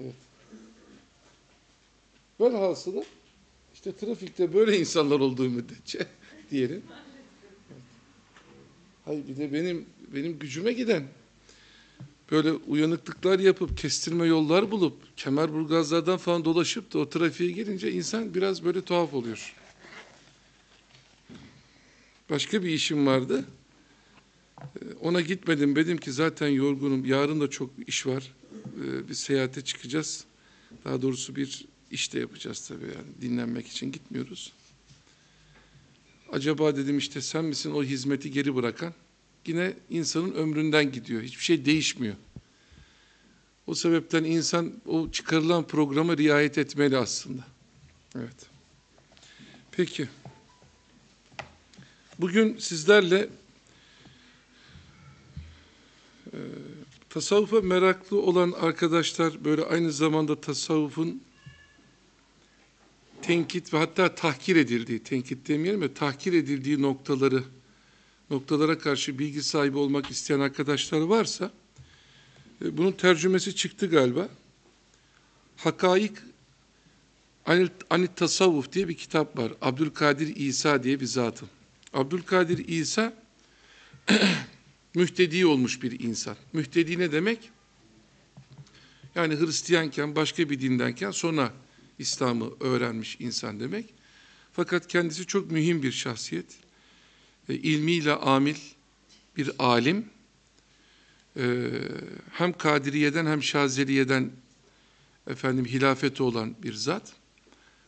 Evet. Velhasılı işte trafikte böyle insanlar olduğu müddetçe diyelim. Evet. Hayır bir de benim benim gücüme giden böyle uyanıklıklar yapıp kestirme yollar bulup kemerburgazlardan falan dolaşıp da o trafiğe girince insan biraz böyle tuhaf oluyor. Başka bir işim vardı. Ee, ona gitmedim. Dedim ki zaten yorgunum. Yarın da çok iş var. E, bir seyahate çıkacağız. Daha doğrusu bir iş de yapacağız tabii yani. Dinlenmek için gitmiyoruz. Acaba dedim işte sen misin o hizmeti geri bırakan? Yine insanın ömründen gidiyor. Hiçbir şey değişmiyor. O sebepten insan o çıkarılan programa riayet etmeli aslında. Evet. Peki. Bugün sizlerle e, Tasavvufa meraklı olan arkadaşlar böyle aynı zamanda tasavvufun tenkit ve hatta tahkir edildiği, tenkit demeyelim de tahkir edildiği noktaları, noktalara karşı bilgi sahibi olmak isteyen arkadaşlar varsa, e, bunun tercümesi çıktı galiba. Hakaik Anit Tasavvuf diye bir kitap var. Abdülkadir İsa diye bir zatım. Abdülkadir İsa mühtedi olmuş bir insan. Mühtedi ne demek? Yani Hristiyanken, başka bir dindenken sonra İslam'ı öğrenmiş insan demek. Fakat kendisi çok mühim bir şahsiyet. E, ilmiyle amil bir alim. E, hem Kadiriye'den hem Şazeliye'den efendim hilafeti olan bir zat.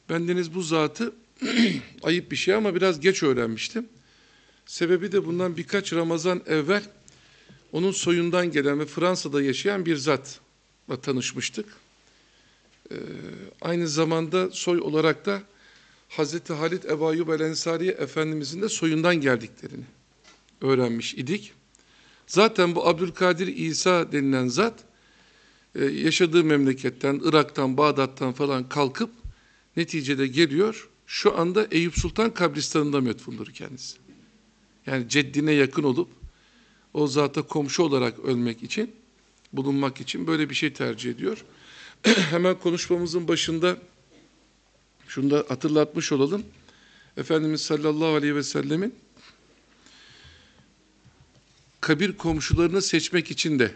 Bendeniz bu zatı ayıp bir şey ama biraz geç öğrenmiştim. Sebebi de bundan birkaç Ramazan evvel onun soyundan gelen ve Fransa'da yaşayan bir zatla tanışmıştık. Ee, aynı zamanda soy olarak da Hazreti Halit Ebu Ayyub el Ensari'ye Efendimizin de soyundan geldiklerini öğrenmiş idik. Zaten bu Abdülkadir İsa denilen zat e, yaşadığı memleketten, Irak'tan, Bağdat'tan falan kalkıp neticede geliyor. Şu anda Eyüp Sultan kabristanında metfundur kendisi. Yani ceddine yakın olup o zata komşu olarak ölmek için, bulunmak için böyle bir şey tercih ediyor. Hemen konuşmamızın başında şunu da hatırlatmış olalım. Efendimiz sallallahu aleyhi ve sellemin kabir komşularını seçmek için de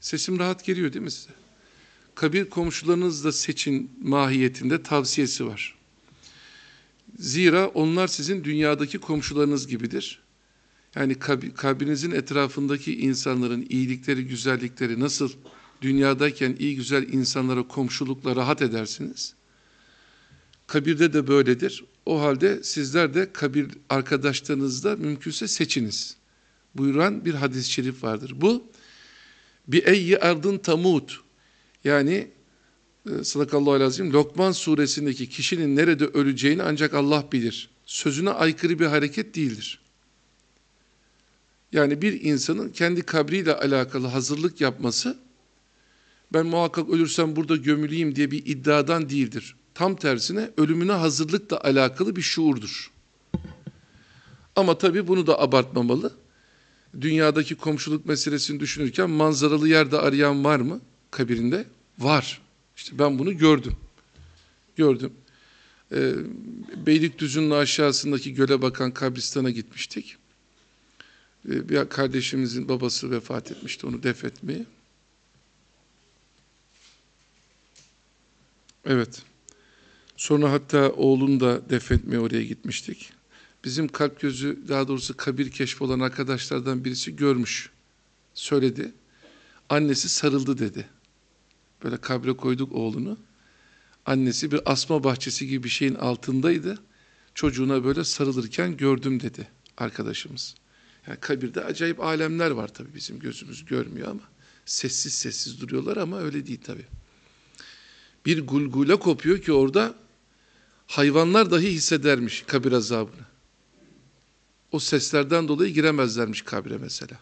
sesim rahat geliyor değil mi size? Kabir da seçin mahiyetinde tavsiyesi var. Zira onlar sizin dünyadaki komşularınız gibidir. Yani kabrinizin etrafındaki insanların iyilikleri, güzellikleri nasıl dünyadayken iyi güzel insanlara komşulukla rahat edersiniz. Kabirde de böyledir. O halde sizler de kabir arkadaşlarınızda mümkünse seçiniz. Buyuran bir hadis-i şerif vardır. Bu bir eyyi ardın tamut yani e, Sadakallahu alazim Lokman suresindeki kişinin nerede öleceğini ancak Allah bilir. Sözüne aykırı bir hareket değildir. Yani bir insanın kendi kabriyle alakalı hazırlık yapması ben muhakkak ölürsem burada gömüleyim diye bir iddiadan değildir. Tam tersine ölümüne hazırlıkla alakalı bir şuurdur. Ama tabii bunu da abartmamalı. Dünyadaki komşuluk meselesini düşünürken manzaralı yerde arayan var mı kabirinde? Var. İşte ben bunu gördüm. Gördüm. Ee, Beylikdüzü'nün aşağısındaki göle bakan kabristana gitmiştik. Ee, bir kardeşimizin babası vefat etmişti onu defetmeyi. Evet. Sonra hatta oğlunu da defetmeye oraya gitmiştik. Bizim kalp gözü daha doğrusu kabir keşfi olan arkadaşlardan birisi görmüş. Söyledi. Annesi sarıldı dedi. Böyle kabre koyduk oğlunu. Annesi bir asma bahçesi gibi bir şeyin altındaydı. Çocuğuna böyle sarılırken gördüm dedi arkadaşımız. Yani kabirde acayip alemler var tabii bizim gözümüz görmüyor ama sessiz sessiz duruyorlar ama öyle değil tabii. Bir gulgula kopuyor ki orada hayvanlar dahi hissedermiş kabir azabını. O seslerden dolayı giremezlermiş kabire mesela.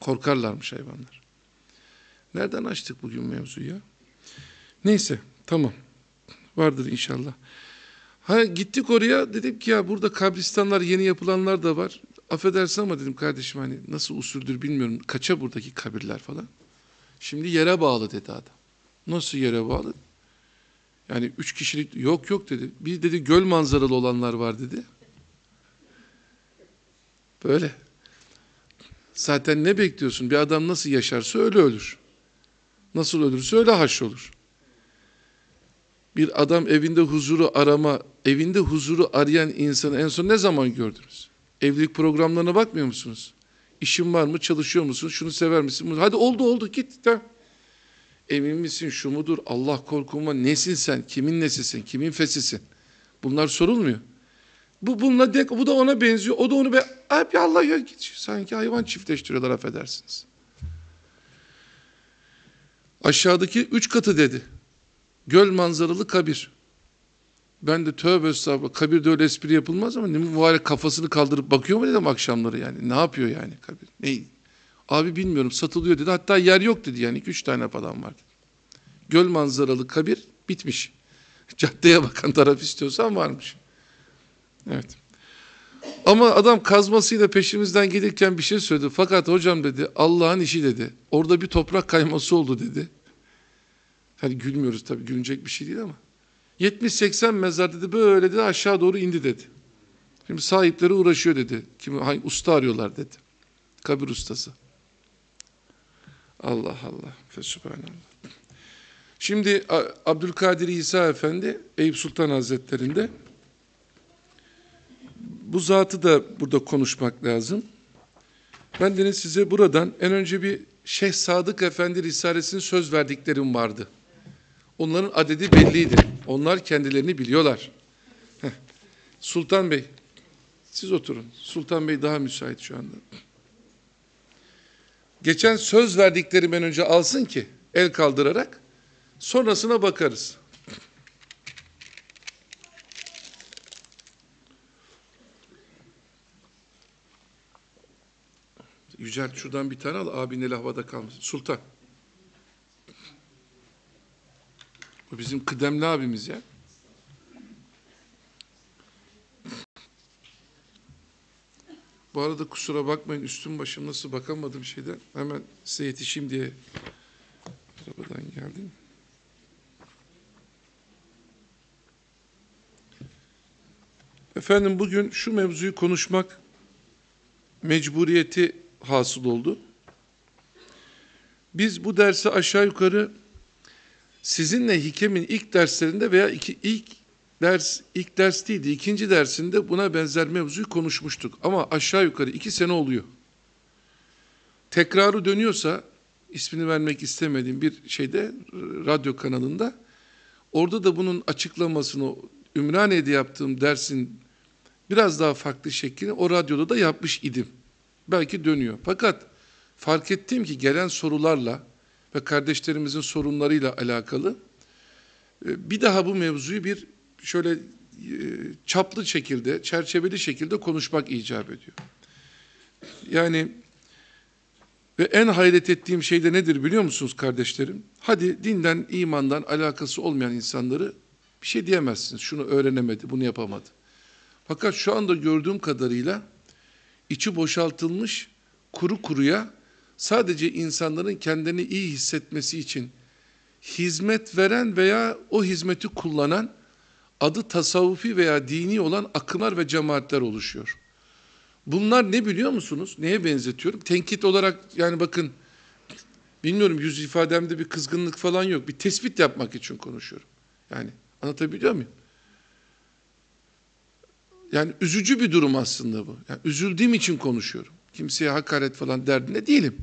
Korkarlarmış hayvanlar. Nereden açtık bugün mevzuyu ya? Neyse tamam. Vardır inşallah. Ha gittik oraya dedim ki ya burada kabristanlar yeni yapılanlar da var affedersin ama dedim kardeşim hani nasıl usuldür bilmiyorum. Kaça buradaki kabirler falan. Şimdi yere bağlı dedi adam. Nasıl yere bağlı? Yani üç kişilik yok yok dedi. Bir dedi göl manzaralı olanlar var dedi. Böyle. Zaten ne bekliyorsun? Bir adam nasıl yaşarsa öyle ölür. Nasıl ölürse öyle haş olur. Bir adam evinde huzuru arama, evinde huzuru arayan insanı en son ne zaman gördünüz? Evlilik programlarına bakmıyor musunuz? İşin var mı? Çalışıyor musun? Şunu sever misin? Hadi oldu oldu git. Tamam. Emin misin şu mudur? Allah korkuma nesin sen? Kimin nesisin? Kimin fesisin? Bunlar sorulmuyor. Bu bununla dek, bu da ona benziyor. O da onu be hep Allah ya git. Sanki hayvan çiftleştiriyorlar affedersiniz. Aşağıdaki üç katı dedi. Göl manzaralı kabir. Ben de tövbe estağfurullah kabirde öyle espri yapılmaz ama ne mübarek kafasını kaldırıp bakıyor mu dedim akşamları yani. Ne yapıyor yani kabir? Ne? Abi bilmiyorum satılıyor dedi. Hatta yer yok dedi yani 2-3 tane falan var Göl manzaralı kabir bitmiş. Caddeye bakan taraf istiyorsan varmış. Evet. Ama adam kazmasıyla peşimizden gelirken bir şey söyledi. Fakat hocam dedi Allah'ın işi dedi. Orada bir toprak kayması oldu dedi. Yani gülmüyoruz tabii gülünecek bir şey değil ama. 70-80 mezar dedi böyle dedi aşağı doğru indi dedi. Şimdi sahipleri uğraşıyor dedi. kim hangi usta arıyorlar dedi. Kabir ustası. Allah Allah. Sübhanallah. Şimdi Abdülkadir İsa Efendi Eyüp Sultan Hazretleri'nde bu zatı da burada konuşmak lazım. Ben de size buradan en önce bir Şeyh Sadık Efendi Risalesi'nin söz verdiklerim vardı. Onların adedi belliydi. Onlar kendilerini biliyorlar. Sultan Bey, siz oturun. Sultan Bey daha müsait şu anda. Geçen söz verdikleri ben önce alsın ki el kaldırarak sonrasına bakarız. Yücel şuradan bir tane al abinle lahvada kalmasın. Sultan. Bu bizim kıdemli abimiz ya. Bu arada kusura bakmayın üstüm başım nasıl bakamadım şeyden. Hemen size yetişeyim diye arabadan geldim. Efendim bugün şu mevzuyu konuşmak mecburiyeti hasıl oldu. Biz bu dersi aşağı yukarı sizinle hikemin ilk derslerinde veya iki, ilk ders ilk ders değildi. ikinci dersinde buna benzer mevzuyu konuşmuştuk. Ama aşağı yukarı iki sene oluyor. Tekrarı dönüyorsa ismini vermek istemediğim bir şeyde radyo kanalında orada da bunun açıklamasını Ümraniye'de yaptığım dersin biraz daha farklı şeklini o radyoda da yapmış idim. Belki dönüyor. Fakat fark ettim ki gelen sorularla ve kardeşlerimizin sorunlarıyla alakalı. Ee, bir daha bu mevzuyu bir şöyle e, çaplı şekilde, çerçeveli şekilde konuşmak icap ediyor. Yani ve en hayret ettiğim şey de nedir biliyor musunuz kardeşlerim? Hadi dinden, imandan alakası olmayan insanları bir şey diyemezsiniz. Şunu öğrenemedi, bunu yapamadı. Fakat şu anda gördüğüm kadarıyla içi boşaltılmış, kuru kuruya sadece insanların kendini iyi hissetmesi için hizmet veren veya o hizmeti kullanan adı tasavvufi veya dini olan akımlar ve cemaatler oluşuyor. Bunlar ne biliyor musunuz? Neye benzetiyorum? Tenkit olarak yani bakın bilmiyorum yüz ifademde bir kızgınlık falan yok. Bir tespit yapmak için konuşuyorum. Yani anlatabiliyor muyum? Yani üzücü bir durum aslında bu. Yani üzüldüğüm için konuşuyorum. Kimseye hakaret falan derdine değilim.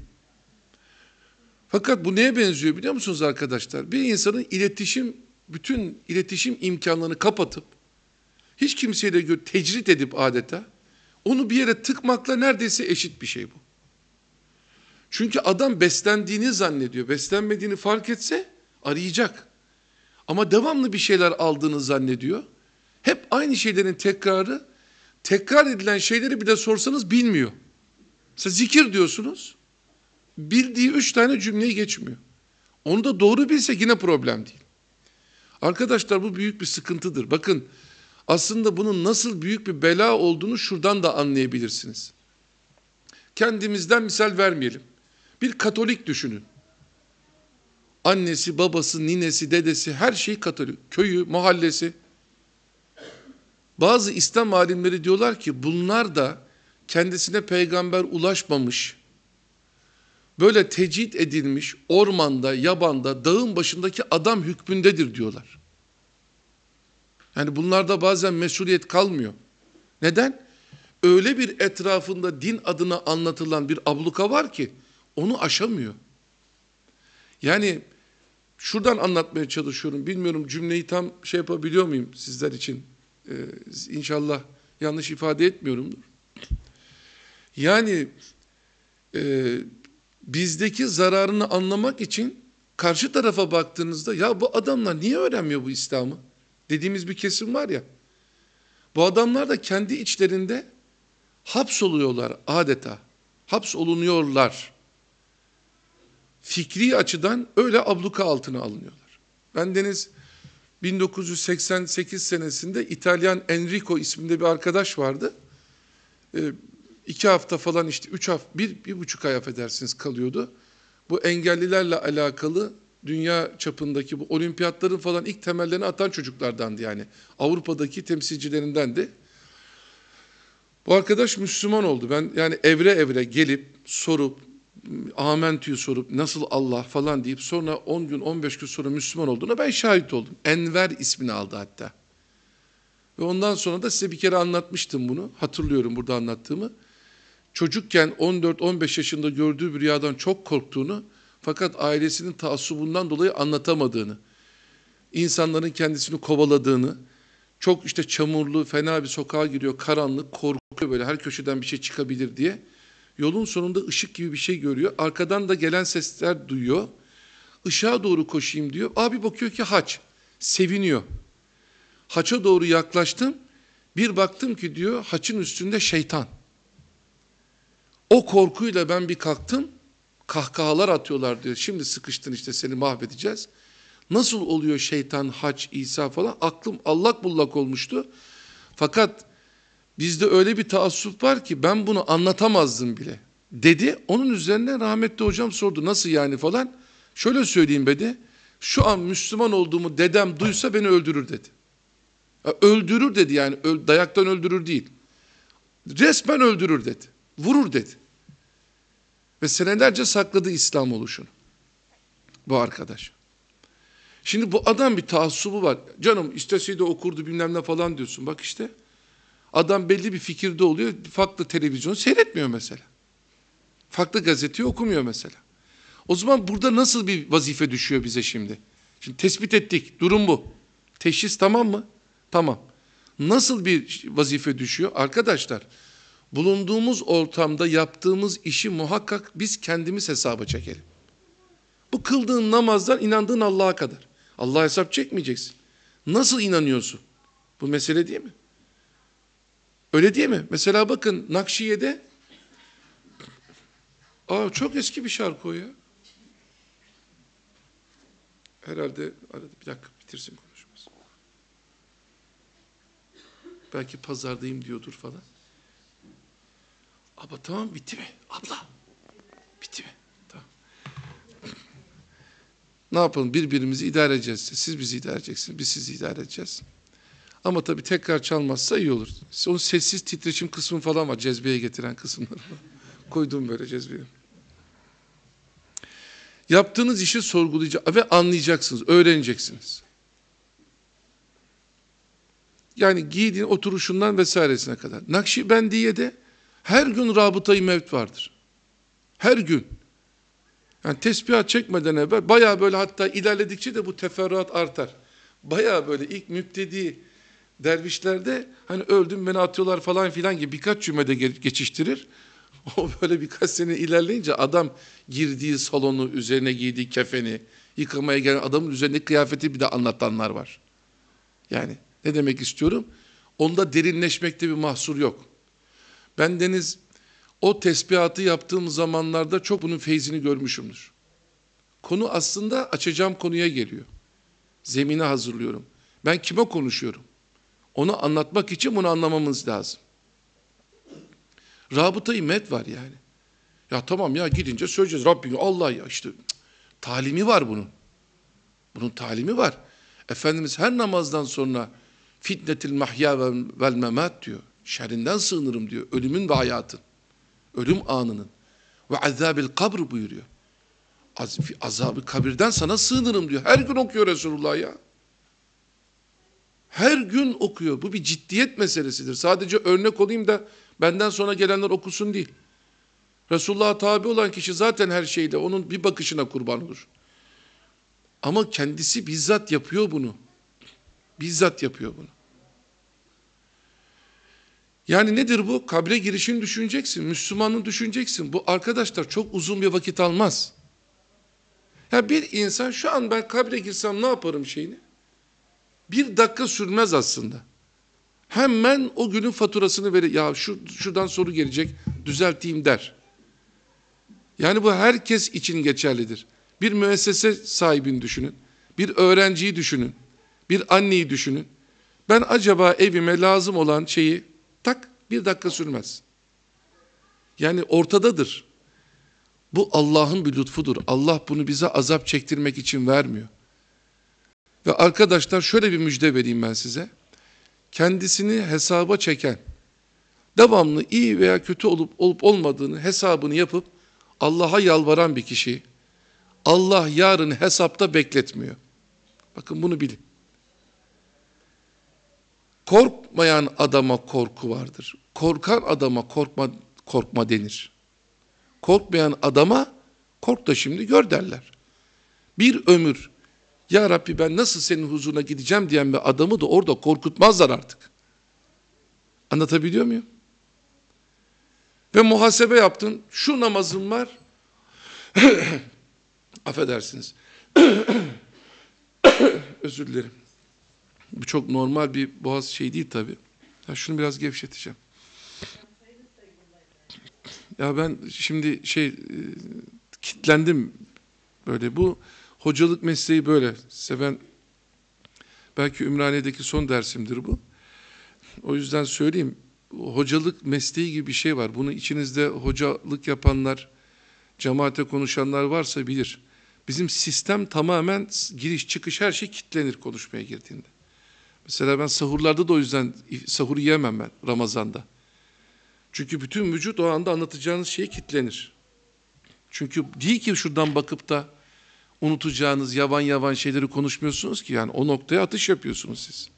Fakat bu neye benziyor biliyor musunuz arkadaşlar? Bir insanın iletişim, bütün iletişim imkanlarını kapatıp, hiç kimseyle tecrit edip adeta, onu bir yere tıkmakla neredeyse eşit bir şey bu. Çünkü adam beslendiğini zannediyor. Beslenmediğini fark etse arayacak. Ama devamlı bir şeyler aldığını zannediyor. Hep aynı şeylerin tekrarı, tekrar edilen şeyleri bir de sorsanız bilmiyor. Mesela zikir diyorsunuz. Bildiği üç tane cümleyi geçmiyor. Onu da doğru bilsek yine problem değil. Arkadaşlar bu büyük bir sıkıntıdır. Bakın aslında bunun nasıl büyük bir bela olduğunu şuradan da anlayabilirsiniz. Kendimizden misal vermeyelim. Bir Katolik düşünün. Annesi, babası, ninesi, dedesi her şey Katolik. Köyü, mahallesi. Bazı İslam alimleri diyorlar ki bunlar da kendisine peygamber ulaşmamış, böyle tecit edilmiş ormanda, yabanda, dağın başındaki adam hükmündedir diyorlar. Yani bunlarda bazen mesuliyet kalmıyor. Neden? Öyle bir etrafında din adına anlatılan bir abluka var ki onu aşamıyor. Yani şuradan anlatmaya çalışıyorum. Bilmiyorum cümleyi tam şey yapabiliyor muyum sizler için? Ee, inşallah yanlış ifade etmiyorumdur. Yani e, bizdeki zararını anlamak için karşı tarafa baktığınızda ya bu adamlar niye öğrenmiyor bu İslam'ı dediğimiz bir kesim var ya. Bu adamlar da kendi içlerinde hapsoluyorlar adeta. Hapsolunuyorlar. Fikri açıdan öyle abluka altına alınıyorlar. Ben Deniz 1988 senesinde İtalyan Enrico isminde bir arkadaş vardı. E, iki hafta falan işte üç hafta, bir, bir buçuk ay affedersiniz kalıyordu. Bu engellilerle alakalı dünya çapındaki bu olimpiyatların falan ilk temellerini atan çocuklardandı yani. Avrupa'daki temsilcilerindendi. Bu arkadaş Müslüman oldu. Ben yani evre evre gelip sorup amentüyü sorup nasıl Allah falan deyip sonra 10 gün 15 gün sonra Müslüman olduğuna ben şahit oldum. Enver ismini aldı hatta. Ve ondan sonra da size bir kere anlatmıştım bunu. Hatırlıyorum burada anlattığımı çocukken 14-15 yaşında gördüğü bir rüyadan çok korktuğunu fakat ailesinin taassubundan dolayı anlatamadığını, insanların kendisini kovaladığını, çok işte çamurlu, fena bir sokağa giriyor, karanlık, korkuyor böyle her köşeden bir şey çıkabilir diye. Yolun sonunda ışık gibi bir şey görüyor. Arkadan da gelen sesler duyuyor. Işığa doğru koşayım diyor. Abi bakıyor ki haç. Seviniyor. Haça doğru yaklaştım. Bir baktım ki diyor haçın üstünde şeytan. O korkuyla ben bir kalktım. Kahkahalar atıyorlar diyor. Şimdi sıkıştın işte seni mahvedeceğiz. Nasıl oluyor şeytan, haç, İsa falan? Aklım allak bullak olmuştu. Fakat bizde öyle bir taassup var ki ben bunu anlatamazdım bile. Dedi. Onun üzerine rahmetli hocam sordu. Nasıl yani falan. Şöyle söyleyeyim dedi. Şu an Müslüman olduğumu dedem duysa beni öldürür dedi. Öldürür dedi yani dayaktan öldürür değil. Resmen öldürür dedi vurur dedi. Ve senelerce sakladı İslam oluşunu. Bu arkadaş. Şimdi bu adam bir taassubu var. Canım isteseydi okurdu bilmem ne falan diyorsun. Bak işte adam belli bir fikirde oluyor. Farklı televizyonu seyretmiyor mesela. Farklı gazeteyi okumuyor mesela. O zaman burada nasıl bir vazife düşüyor bize şimdi? Şimdi tespit ettik. Durum bu. Teşhis tamam mı? Tamam. Nasıl bir vazife düşüyor? Arkadaşlar bulunduğumuz ortamda yaptığımız işi muhakkak biz kendimiz hesaba çekelim. Bu kıldığın namazdan inandığın Allah'a kadar. Allah hesap çekmeyeceksin. Nasıl inanıyorsun? Bu mesele değil mi? Öyle değil mi? Mesela bakın Nakşiye'de Aa çok eski bir şarkı o ya. Herhalde arada bir dakika bitirsin konuşması. Belki pazardayım diyordur falan. Abla tamam bitti mi? Abla. Bitti mi? Tamam. ne yapalım birbirimizi idare edeceğiz. Siz bizi idare edeceksiniz. Biz sizi idare edeceğiz. Ama tabii tekrar çalmazsa iyi olur. Onun sessiz titreşim kısmı falan var. Cezbeye getiren kısımlar var. Koydum böyle cezbeyi. Yaptığınız işi sorgulayacak ve anlayacaksınız, öğreneceksiniz. Yani giydiğin oturuşundan vesairesine kadar. Nakşibendiye de her gün rabıtayı mevt vardır. Her gün. Yani tesbihat çekmeden evvel baya böyle hatta ilerledikçe de bu teferruat artar. Baya böyle ilk müptedi dervişlerde hani öldüm beni atıyorlar falan filan gibi birkaç cümlede geçiştirir. O böyle birkaç sene ilerleyince adam girdiği salonu, üzerine giydiği kefeni, yıkamaya gelen adamın üzerindeki kıyafeti bir de anlatanlar var. Yani ne demek istiyorum? Onda derinleşmekte bir mahsur yok. Ben deniz o tesbihatı yaptığım zamanlarda çok bunun feyzini görmüşümdür. Konu aslında açacağım konuya geliyor. Zemini hazırlıyorum. Ben kime konuşuyorum? Onu anlatmak için bunu anlamamız lazım. Rabıta-i met var yani. Ya tamam ya gidince söyleyeceğiz Rabbim Allah ya işte talimi var bunun. Bunun talimi var. Efendimiz her namazdan sonra fitnetil mahya vel memat diyor. Şerrinden sığınırım diyor. Ölümün ve hayatın. Ölüm anının. Ve azabil kabr buyuruyor. Az, azabı kabirden sana sığınırım diyor. Her gün okuyor Resulullah ya. Her gün okuyor. Bu bir ciddiyet meselesidir. Sadece örnek olayım da benden sonra gelenler okusun değil. Resulullah'a tabi olan kişi zaten her şeyde onun bir bakışına kurban olur. Ama kendisi bizzat yapıyor bunu. Bizzat yapıyor bunu. Yani nedir bu? Kabre girişini düşüneceksin, Müslümanını düşüneceksin. Bu arkadaşlar çok uzun bir vakit almaz. Ya bir insan şu an ben kabre girsem ne yaparım şeyini? Bir dakika sürmez aslında. Hemen o günün faturasını verir. Ya şu, şuradan soru gelecek düzelteyim der. Yani bu herkes için geçerlidir. Bir müessese sahibini düşünün. Bir öğrenciyi düşünün. Bir anneyi düşünün. Ben acaba evime lazım olan şeyi Tak bir dakika sürmez. Yani ortadadır. Bu Allah'ın bir lütfudur. Allah bunu bize azap çektirmek için vermiyor. Ve arkadaşlar şöyle bir müjde vereyim ben size. Kendisini hesaba çeken, devamlı iyi veya kötü olup olup olmadığını hesabını yapıp Allah'a yalvaran bir kişi Allah yarın hesapta bekletmiyor. Bakın bunu bilin. Korkmayan adama korku vardır. Korkan adama korkma korkma denir. Korkmayan adama kork da şimdi gör derler. Bir ömür ya Rabbi ben nasıl senin huzuruna gideceğim diyen bir adamı da orada korkutmazlar artık. Anlatabiliyor muyum? Ve muhasebe yaptın. Şu namazın var. Affedersiniz. Özür dilerim. Bu çok normal bir boğaz şey değil tabi Ya şunu biraz gevşeteceğim. Ya ben şimdi şey e, kitlendim böyle bu hocalık mesleği böyle. Size belki Ümraniye'deki son dersimdir bu. O yüzden söyleyeyim hocalık mesleği gibi bir şey var. Bunu içinizde hocalık yapanlar, cemaate konuşanlar varsa bilir. Bizim sistem tamamen giriş çıkış her şey kitlenir konuşmaya girdiğinde. Mesela ben sahurlarda da o yüzden sahur yiyemem ben Ramazan'da. Çünkü bütün vücut o anda anlatacağınız şeye kitlenir. Çünkü değil ki şuradan bakıp da unutacağınız yavan yavan şeyleri konuşmuyorsunuz ki yani o noktaya atış yapıyorsunuz siz.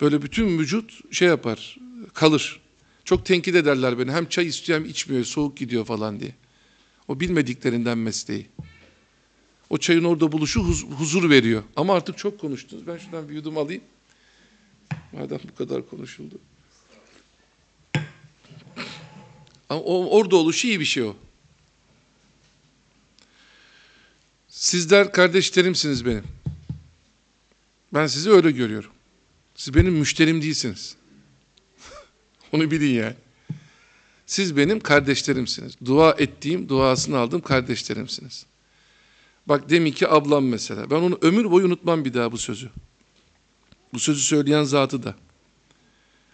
Böyle bütün vücut şey yapar, kalır. Çok tenkit ederler beni. Hem çay istiyor hem içmiyor, soğuk gidiyor falan diye. O bilmediklerinden mesleği. O çayın orada buluşu huz huzur veriyor. Ama artık çok konuştunuz. Ben şuradan bir yudum alayım. Madem bu kadar konuşuldu. Ama o, orada oluşu iyi bir şey o. Sizler kardeşlerimsiniz benim. Ben sizi öyle görüyorum. Siz benim müşterim değilsiniz. Onu bilin yani. Siz benim kardeşlerimsiniz. Dua ettiğim, duasını aldığım kardeşlerimsiniz. Bak ki ablam mesela. Ben onu ömür boyu unutmam bir daha bu sözü. Bu sözü söyleyen zatı da.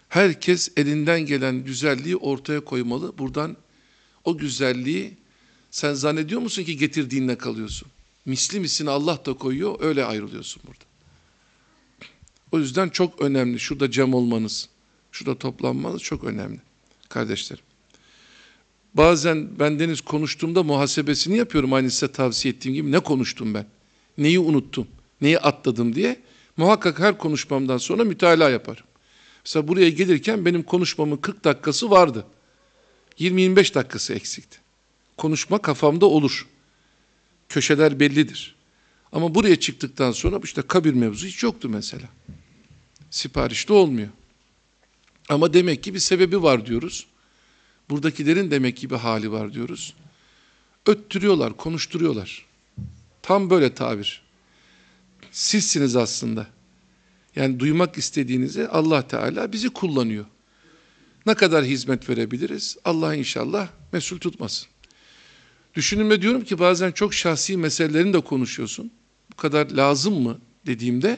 Herkes elinden gelen güzelliği ortaya koymalı. Buradan o güzelliği sen zannediyor musun ki getirdiğinle kalıyorsun? Misli misini Allah da koyuyor, öyle ayrılıyorsun burada. O yüzden çok önemli. Şurada cem olmanız, şurada toplanmanız çok önemli kardeşlerim. Bazen bendeniz konuştuğumda muhasebesini yapıyorum. Aynı size tavsiye ettiğim gibi ne konuştum ben? Neyi unuttum? Neyi atladım diye. Muhakkak her konuşmamdan sonra mütalaa yaparım. Mesela buraya gelirken benim konuşmamın 40 dakikası vardı. 20-25 dakikası eksikti. Konuşma kafamda olur. Köşeler bellidir. Ama buraya çıktıktan sonra işte kabir mevzu hiç yoktu mesela. Sipariş de olmuyor. Ama demek ki bir sebebi var diyoruz. Buradakilerin demek ki bir hali var diyoruz. Öttürüyorlar, konuşturuyorlar. Tam böyle tabir. Sizsiniz aslında. Yani duymak istediğinizi Allah Teala bizi kullanıyor. Ne kadar hizmet verebiliriz? Allah inşallah mesul tutmasın. Düşününme diyorum ki bazen çok şahsi meselelerini de konuşuyorsun. Bu kadar lazım mı dediğimde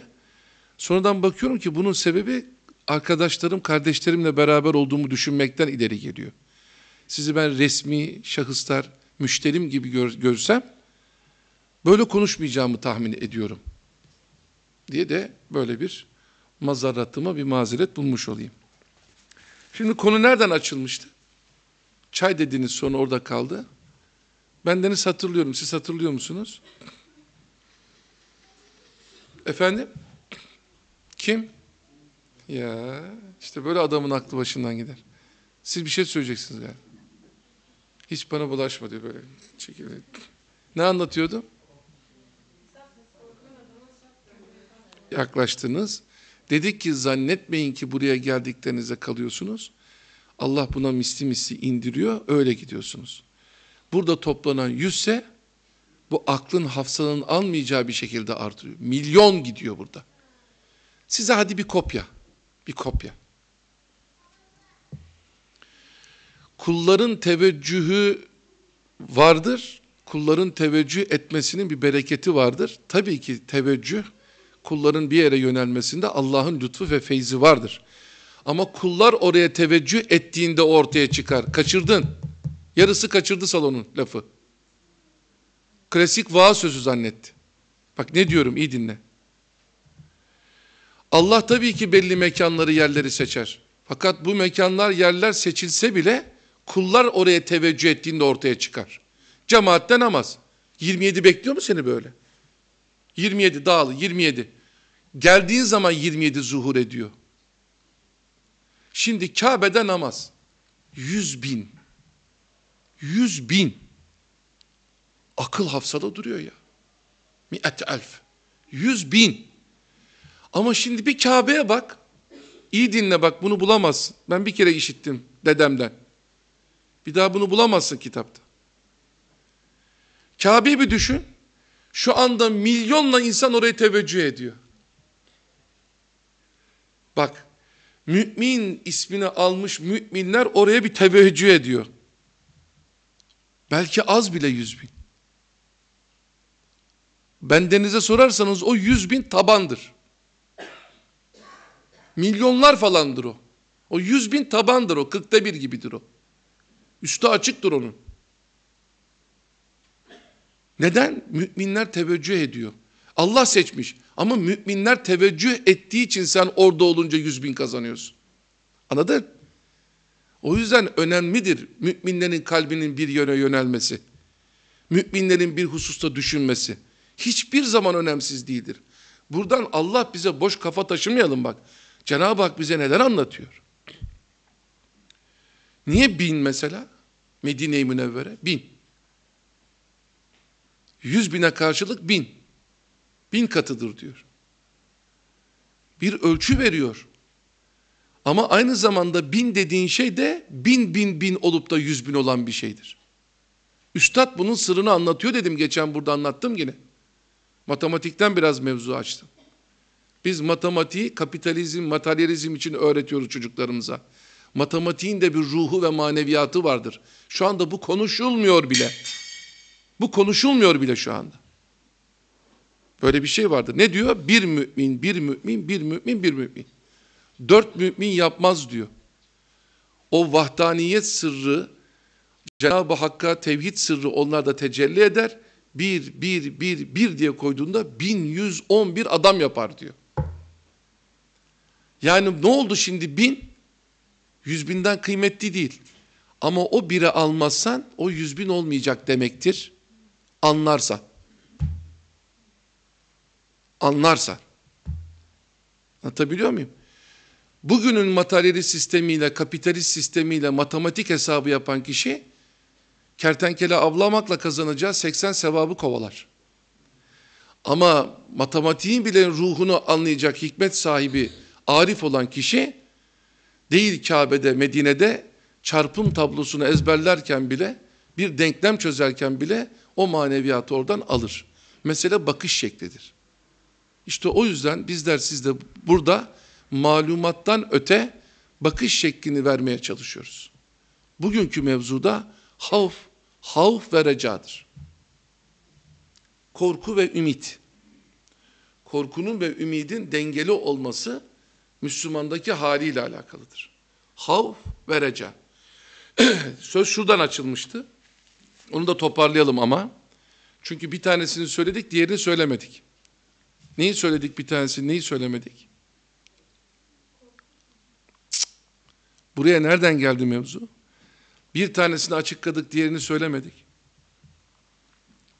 sonradan bakıyorum ki bunun sebebi arkadaşlarım, kardeşlerimle beraber olduğumu düşünmekten ileri geliyor sizi ben resmi şahıslar, müşterim gibi gör, görsem böyle konuşmayacağımı tahmin ediyorum. Diye de böyle bir mazaratıma bir mazeret bulmuş olayım. Şimdi konu nereden açılmıştı? Çay dediğiniz sonra orada kaldı. Bendeniz hatırlıyorum. Siz hatırlıyor musunuz? Efendim? Kim? Ya işte böyle adamın aklı başından gider. Siz bir şey söyleyeceksiniz galiba. Yani. Hiç bana bulaşma diyor böyle. çekildi. Ne anlatıyordum? Yaklaştınız. Dedik ki zannetmeyin ki buraya geldiklerinizde kalıyorsunuz. Allah buna misli misli indiriyor. Öyle gidiyorsunuz. Burada toplanan yüzse bu aklın hafızanın almayacağı bir şekilde artıyor. Milyon gidiyor burada. Size hadi bir kopya. Bir kopya. kulların teveccühü vardır. Kulların teveccüh etmesinin bir bereketi vardır. Tabii ki teveccüh kulların bir yere yönelmesinde Allah'ın lütfu ve feyzi vardır. Ama kullar oraya teveccüh ettiğinde ortaya çıkar. Kaçırdın. Yarısı kaçırdı salonun lafı. Klasik vaaz sözü zannetti. Bak ne diyorum iyi dinle. Allah tabii ki belli mekanları yerleri seçer. Fakat bu mekanlar yerler seçilse bile kullar oraya teveccüh ettiğinde ortaya çıkar. Cemaatte namaz. 27 bekliyor mu seni böyle? 27 dağılı 27. Geldiğin zaman 27 zuhur ediyor. Şimdi Kabe'de namaz. 100 bin. 100 bin. Akıl hafsada duruyor ya. Mi'et elf. 100 bin. Ama şimdi bir Kabe'ye bak. İyi dinle bak bunu bulamazsın. Ben bir kere işittim dedemden. Bir daha bunu bulamazsın kitapta. Kabe'yi bir düşün. Şu anda milyonla insan oraya teveccüh ediyor. Bak, mümin ismini almış müminler oraya bir teveccüh ediyor. Belki az bile yüz bin. Bendenize sorarsanız o yüz bin tabandır. Milyonlar falandır o. O yüz bin tabandır o. Kırkta bir gibidir o. Üstü açıktır onun. Neden? Müminler teveccüh ediyor. Allah seçmiş. Ama müminler teveccüh ettiği için sen orada olunca yüz bin kazanıyorsun. Anladın? O yüzden önemlidir müminlerin kalbinin bir yöne yönelmesi. Müminlerin bir hususta düşünmesi. Hiçbir zaman önemsiz değildir. Buradan Allah bize boş kafa taşımayalım bak. Cenab-ı Hak bize neler anlatıyor? Niye bin mesela? Medine-i Münevvere bin. Yüz bine karşılık bin. Bin katıdır diyor. Bir ölçü veriyor. Ama aynı zamanda bin dediğin şey de bin bin bin olup da yüz bin olan bir şeydir. Üstad bunun sırrını anlatıyor dedim geçen burada anlattım yine. Matematikten biraz mevzu açtım. Biz matematiği kapitalizm, materyalizm için öğretiyoruz çocuklarımıza. Matematiğin de bir ruhu ve maneviyatı vardır. Şu anda bu konuşulmuyor bile. Bu konuşulmuyor bile şu anda. Böyle bir şey vardır. Ne diyor? Bir mümin, bir mümin, bir mümin, bir mümin. Dört mümin yapmaz diyor. O vahdaniyet sırrı, Cenab-ı Hakk'a tevhid sırrı onlarda tecelli eder. Bir, bir, bir, bir diye koyduğunda 1111 adam yapar diyor. Yani ne oldu şimdi bin? Yüz binden kıymetli değil. Ama o biri almazsan o yüz bin olmayacak demektir. Anlarsa. Anlarsa. Anlatabiliyor muyum? Bugünün materyalist sistemiyle, kapitalist sistemiyle matematik hesabı yapan kişi kertenkele avlamakla kazanacağı 80 sevabı kovalar. Ama matematiğin bile ruhunu anlayacak hikmet sahibi, arif olan kişi değil Kabe'de, Medine'de çarpım tablosunu ezberlerken bile bir denklem çözerken bile o maneviyatı oradan alır. Mesele bakış şeklidir. İşte o yüzden bizler siz de burada malumattan öte bakış şeklini vermeye çalışıyoruz. Bugünkü mevzuda havf, havf ve recadır. Korku ve ümit. Korkunun ve ümidin dengeli olması Müslümandaki haliyle alakalıdır. Havf ve reca. Söz şuradan açılmıştı. Onu da toparlayalım ama. Çünkü bir tanesini söyledik, diğerini söylemedik. Neyi söyledik bir tanesini, neyi söylemedik? Buraya nereden geldi mevzu? Bir tanesini açıkladık, diğerini söylemedik.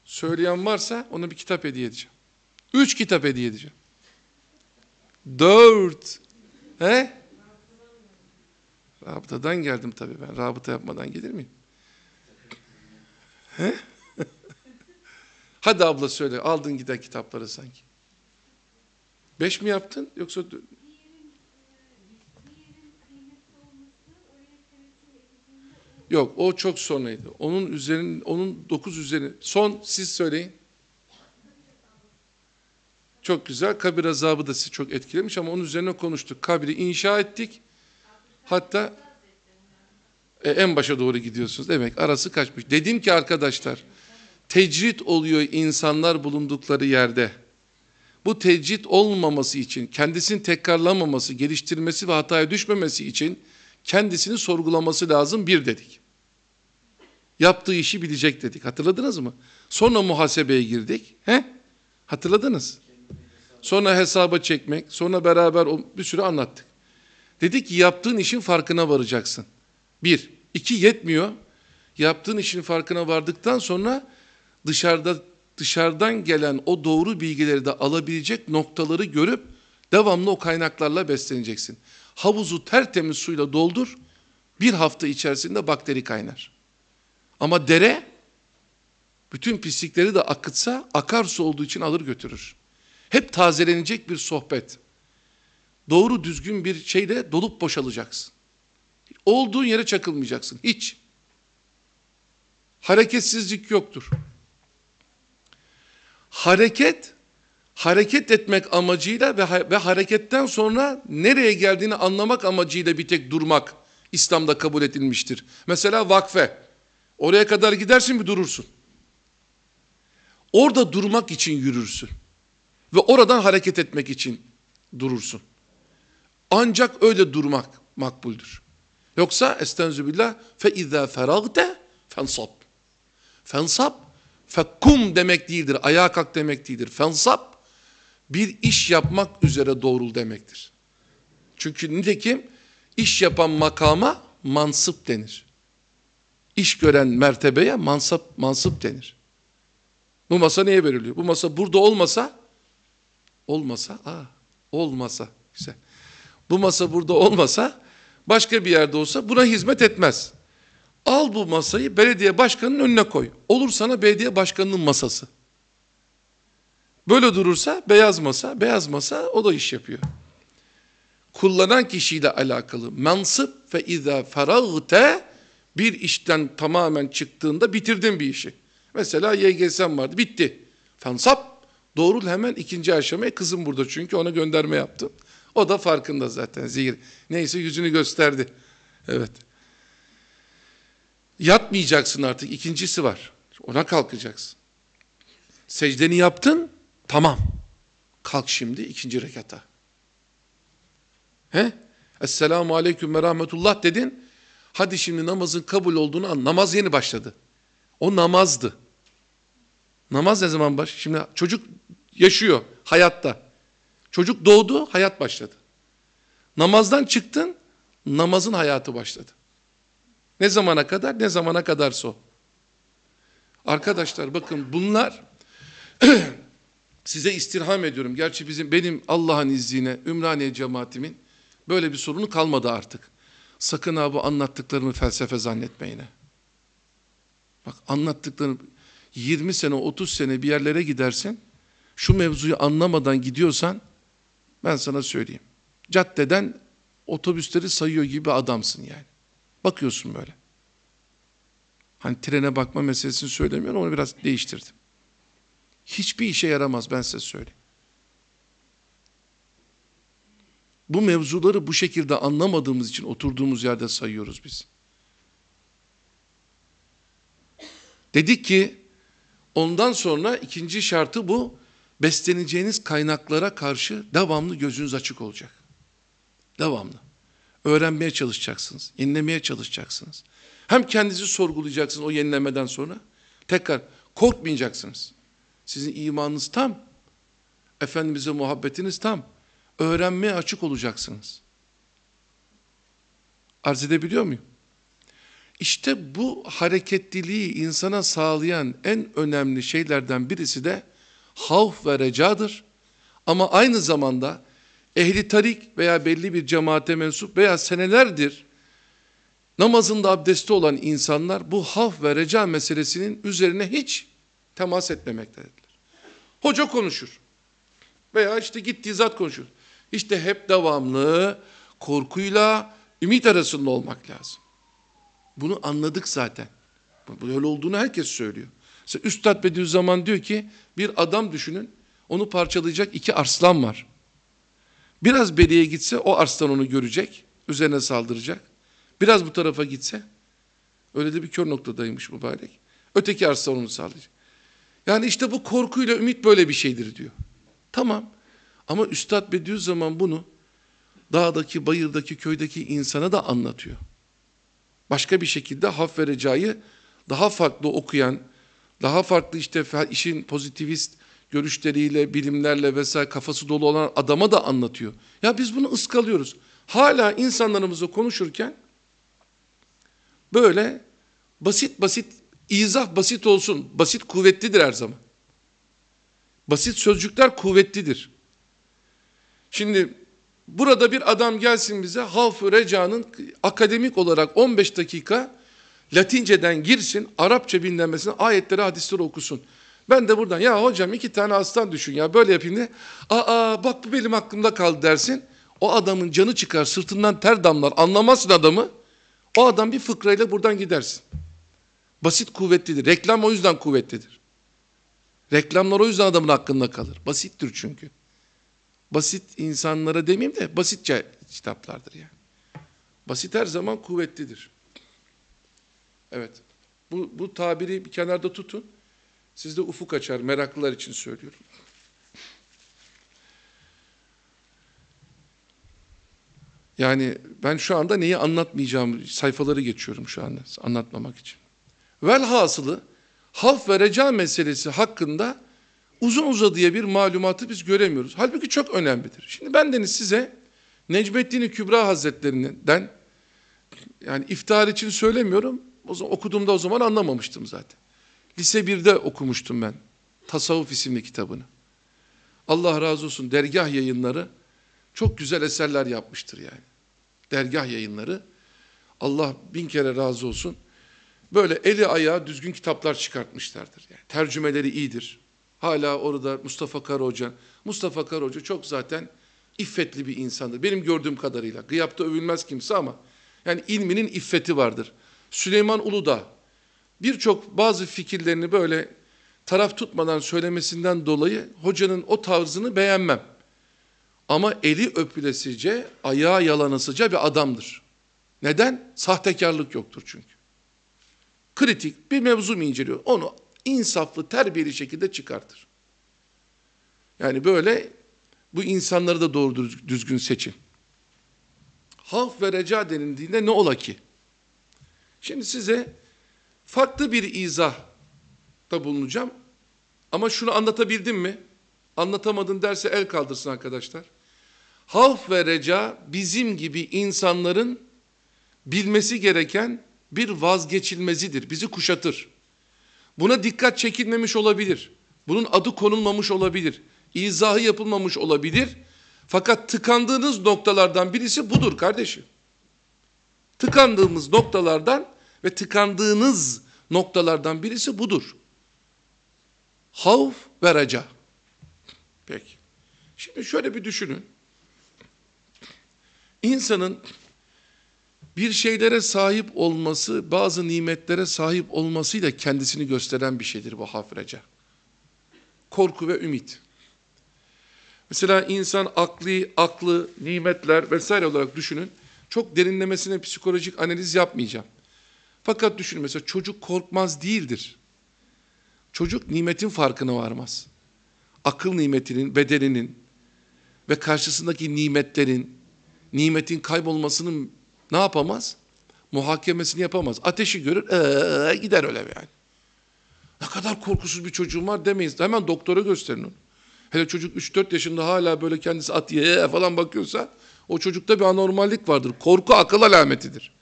Söyleyen varsa ona bir kitap hediye edeceğim. Üç kitap hediye edeceğim. Dört He? Rabıtadan geldim tabii ben. Rabıta yapmadan gelir miyim? He? Hadi abla söyle. Aldın giden kitapları sanki. Beş mi yaptın yoksa... Yok o çok sonraydı. Onun üzerine, onun dokuz üzerine. Son siz söyleyin. Çok güzel. Kabir azabı da sizi çok etkilemiş ama onun üzerine konuştuk. Kabri inşa ettik. Hatta e, en başa doğru gidiyorsunuz. Demek arası kaçmış. Dedim ki arkadaşlar tecrit oluyor insanlar bulundukları yerde. Bu tecrit olmaması için, kendisini tekrarlamaması, geliştirmesi ve hataya düşmemesi için kendisini sorgulaması lazım bir dedik. Yaptığı işi bilecek dedik. Hatırladınız mı? Sonra muhasebeye girdik. He? Hatırladınız sonra hesaba çekmek, sonra beraber bir sürü anlattık. Dedik ki yaptığın işin farkına varacaksın. Bir, iki yetmiyor. Yaptığın işin farkına vardıktan sonra dışarıda dışarıdan gelen o doğru bilgileri de alabilecek noktaları görüp devamlı o kaynaklarla besleneceksin. Havuzu tertemiz suyla doldur, bir hafta içerisinde bakteri kaynar. Ama dere bütün pislikleri de akıtsa akarsu olduğu için alır götürür. Hep tazelenecek bir sohbet. Doğru düzgün bir şeyle dolup boşalacaksın. Olduğun yere çakılmayacaksın hiç. Hareketsizlik yoktur. Hareket hareket etmek amacıyla ve, ve hareketten sonra nereye geldiğini anlamak amacıyla bir tek durmak İslam'da kabul edilmiştir. Mesela vakfe. Oraya kadar gidersin bir durursun. Orada durmak için yürürsün ve oradan hareket etmek için durursun. Ancak öyle durmak makbuldür. Yoksa estenzübillah fe izâ feragte fensab. Fensab fekkum demek değildir. Ayağa kalk demek değildir. Fensab bir iş yapmak üzere doğrul demektir. Çünkü nitekim iş yapan makama mansıp denir. İş gören mertebeye mansıp, mansıp denir. Bu masa niye veriliyor? Bu masa burada olmasa Olmasa, aa, olmasa. Güzel. Bu masa burada olmasa, başka bir yerde olsa buna hizmet etmez. Al bu masayı belediye başkanının önüne koy. Olur sana belediye başkanının masası. Böyle durursa beyaz masa, beyaz masa o da iş yapıyor. Kullanan kişiyle alakalı. Mansıp ve izâ feragte bir işten tamamen çıktığında bitirdin bir işi. Mesela YGS'm vardı, bitti. Fansap Doğrul hemen ikinci aşamaya kızım burada çünkü ona gönderme yaptım. O da farkında zaten zehir. Neyse yüzünü gösterdi. Evet. Yatmayacaksın artık ikincisi var. Ona kalkacaksın. Secdeni yaptın tamam. Kalk şimdi ikinci rekata. He? Esselamu aleyküm ve rahmetullah dedin. Hadi şimdi namazın kabul olduğunu an. Namaz yeni başladı. O namazdı. Namaz ne zaman baş? Şimdi çocuk Yaşıyor hayatta. Çocuk doğdu, hayat başladı. Namazdan çıktın, namazın hayatı başladı. Ne zamana kadar? Ne zamana kadar so. Arkadaşlar bakın bunlar size istirham ediyorum. Gerçi bizim benim Allah'ın izniyle Ümraniye cemaatimin böyle bir sorunu kalmadı artık. Sakın abi bu anlattıklarımı felsefe zannetmeyine. Bak anlattıklarım 20 sene 30 sene bir yerlere gidersin şu mevzuyu anlamadan gidiyorsan ben sana söyleyeyim. Caddeden otobüsleri sayıyor gibi adamsın yani. Bakıyorsun böyle. Hani trene bakma meselesini söylemiyorum onu biraz değiştirdim. Hiçbir işe yaramaz ben size söyleyeyim. Bu mevzuları bu şekilde anlamadığımız için oturduğumuz yerde sayıyoruz biz. Dedik ki ondan sonra ikinci şartı bu besleneceğiniz kaynaklara karşı devamlı gözünüz açık olacak. Devamlı. Öğrenmeye çalışacaksınız, yenilemeye çalışacaksınız. Hem kendinizi sorgulayacaksınız o yenilemeden sonra. Tekrar korkmayacaksınız. Sizin imanınız tam. Efendimiz'e muhabbetiniz tam. Öğrenmeye açık olacaksınız. Arz edebiliyor muyum? İşte bu hareketliliği insana sağlayan en önemli şeylerden birisi de havf ve recadır. Ama aynı zamanda ehli tarik veya belli bir cemaate mensup veya senelerdir namazında abdesti olan insanlar bu haf ve reca meselesinin üzerine hiç temas etmemektedirler. Hoca konuşur veya işte gittiği zat konuşur. İşte hep devamlı korkuyla ümit arasında olmak lazım. Bunu anladık zaten. Böyle olduğunu herkes söylüyor. Mesela Üstad Bediüzzaman diyor ki bir adam düşünün onu parçalayacak iki arslan var. Biraz beriye gitse o arslan onu görecek, üzerine saldıracak. Biraz bu tarafa gitse, öyle de bir kör noktadaymış mübarek. Öteki arslan onu saldıracak. Yani işte bu korkuyla ümit böyle bir şeydir diyor. Tamam ama Üstad Bediüzzaman bunu dağdaki, bayırdaki, köydeki insana da anlatıyor. Başka bir şekilde haf ve daha farklı okuyan, daha farklı işte işin pozitivist görüşleriyle, bilimlerle vesaire kafası dolu olan adama da anlatıyor. Ya biz bunu ıskalıyoruz. Hala insanlarımızla konuşurken böyle basit basit izah basit olsun. Basit kuvvetlidir her zaman. Basit sözcükler kuvvetlidir. Şimdi burada bir adam gelsin bize half Reca'nın akademik olarak 15 dakika Latinceden girsin, Arapça bilinmesine ayetleri, hadisleri okusun. Ben de buradan ya hocam iki tane aslan düşün ya böyle yapayım diye. Aa bak bu benim aklımda kaldı dersin. O adamın canı çıkar sırtından ter damlar anlamazsın adamı. O adam bir fıkrayla buradan gidersin. Basit kuvvetlidir. Reklam o yüzden kuvvetlidir. Reklamlar o yüzden adamın hakkında kalır. Basittir çünkü. Basit insanlara demeyeyim de basitçe kitaplardır yani. Basit her zaman kuvvetlidir. Evet. Bu, bu tabiri bir kenarda tutun. Sizde ufuk açar. Meraklılar için söylüyorum. Yani ben şu anda neyi anlatmayacağım sayfaları geçiyorum şu anda anlatmamak için. Velhasılı half ve reca meselesi hakkında uzun uzadıya bir malumatı biz göremiyoruz. Halbuki çok önemlidir. Şimdi bendeniz size Necmettin Kübra Hazretlerinden yani iftar için söylemiyorum. O zaman okuduğumda o zaman anlamamıştım zaten. Lise 1'de okumuştum ben. Tasavvuf isimli kitabını. Allah razı olsun dergah yayınları çok güzel eserler yapmıştır yani. Dergah yayınları Allah bin kere razı olsun. Böyle eli ayağı düzgün kitaplar çıkartmışlardır. Yani tercümeleri iyidir. Hala orada Mustafa Kara Hoca. Mustafa Kara Hoca çok zaten iffetli bir insandır. Benim gördüğüm kadarıyla. Gıyapta övülmez kimse ama yani ilminin iffeti vardır. Süleyman Ulu da birçok bazı fikirlerini böyle taraf tutmadan söylemesinden dolayı hocanın o tarzını beğenmem. Ama eli öpülesice, ayağı yalanasıca bir adamdır. Neden? Sahtekarlık yoktur çünkü. Kritik bir mevzu mu inceliyor? Onu insaflı, terbiyeli şekilde çıkartır. Yani böyle bu insanları da doğru düzgün seçin. Haf ve reca denildiğinde ne ola ki? Şimdi size farklı bir izah da bulunacağım. Ama şunu anlatabildim mi? Anlatamadın derse el kaldırsın arkadaşlar. Havf ve reca bizim gibi insanların bilmesi gereken bir vazgeçilmezidir. Bizi kuşatır. Buna dikkat çekilmemiş olabilir. Bunun adı konulmamış olabilir. İzahı yapılmamış olabilir. Fakat tıkandığınız noktalardan birisi budur kardeşim. Tıkandığımız noktalardan ve tıkandığınız noktalardan birisi budur. Havf ve reca. Peki. Şimdi şöyle bir düşünün. İnsanın bir şeylere sahip olması, bazı nimetlere sahip olmasıyla kendisini gösteren bir şeydir bu hafrece. Korku ve ümit. Mesela insan akli aklı, nimetler vesaire olarak düşünün. Çok derinlemesine psikolojik analiz yapmayacağım. Fakat düşünün mesela çocuk korkmaz değildir. Çocuk nimetin farkına varmaz. Akıl nimetinin, bedeninin ve karşısındaki nimetlerin, nimetin kaybolmasının ne yapamaz? Muhakemesini yapamaz. Ateşi görür, ee, gider öyle yani. Ne kadar korkusuz bir çocuğum var demeyiz. Hemen doktora gösterin onu. Hele çocuk 3-4 yaşında hala böyle kendisi at ye falan bakıyorsa o çocukta bir anormallik vardır. Korku akıl alametidir.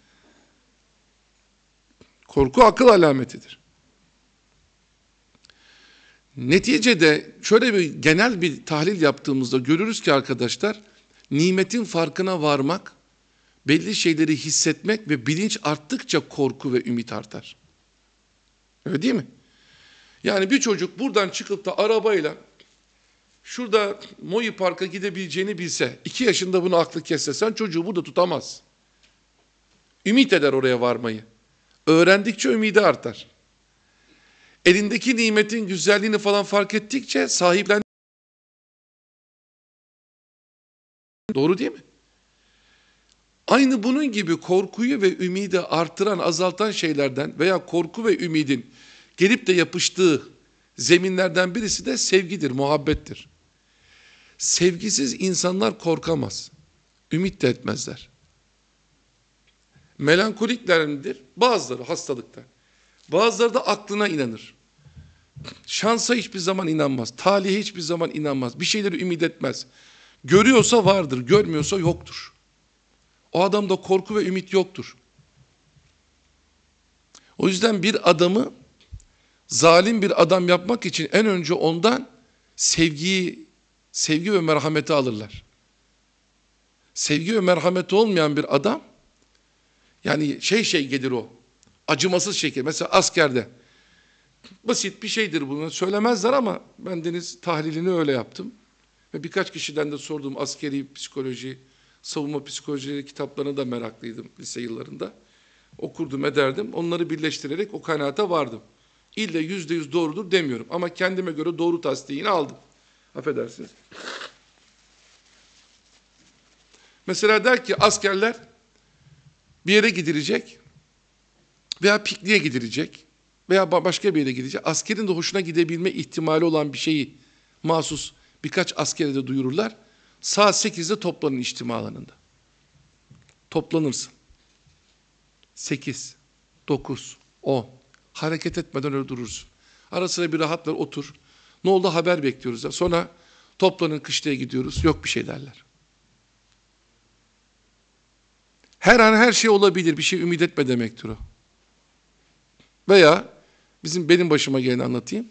Korku akıl alametidir. Neticede şöyle bir genel bir tahlil yaptığımızda görürüz ki arkadaşlar nimetin farkına varmak, belli şeyleri hissetmek ve bilinç arttıkça korku ve ümit artar. Öyle değil mi? Yani bir çocuk buradan çıkıp da arabayla şurada Moyu Park'a gidebileceğini bilse, iki yaşında bunu aklı kessesen çocuğu burada tutamaz. Ümit eder oraya varmayı. Öğrendikçe ümidi artar. Elindeki nimetin güzelliğini falan fark ettikçe sahiplen. Doğru değil mi? Aynı bunun gibi korkuyu ve ümidi artıran, azaltan şeylerden veya korku ve ümidin gelip de yapıştığı zeminlerden birisi de sevgidir, muhabbettir. Sevgisiz insanlar korkamaz. Ümit de etmezler. Melankoliklerdir bazıları hastalıktan. Bazıları da aklına inanır. Şansa hiçbir zaman inanmaz. Talihe hiçbir zaman inanmaz. Bir şeyleri ümit etmez. Görüyorsa vardır, görmüyorsa yoktur. O adamda korku ve ümit yoktur. O yüzden bir adamı zalim bir adam yapmak için en önce ondan sevgiyi sevgi ve merhameti alırlar. Sevgi ve merhameti olmayan bir adam yani şey şey gelir o. Acımasız şekil. Mesela askerde basit bir şeydir bunu söylemezler ama ben deniz tahlilini öyle yaptım. Ve birkaç kişiden de sorduğum askeri psikoloji, savunma psikolojileri kitaplarını da meraklıydım lise yıllarında. Okurdum ederdim. Onları birleştirerek o kanaate vardım. İlle yüzde yüz doğrudur demiyorum ama kendime göre doğru tasdiyini aldım. Affedersiniz. Mesela der ki askerler bir yere gidilecek veya pikniğe gidilecek veya başka bir yere gidecek. Askerin de hoşuna gidebilme ihtimali olan bir şeyi mahsus birkaç askere de duyururlar. Saat 8'de toplanın içtima alanında. Toplanırsın. 8, 9, 10. Hareket etmeden öyle durursun. Ara sıra bir rahatlar otur. Ne oldu haber bekliyoruz. Der. Sonra toplanın kışlaya gidiyoruz. Yok bir şey derler. Her an her şey olabilir. Bir şey ümit etme demektir o. Veya bizim benim başıma geleni anlatayım.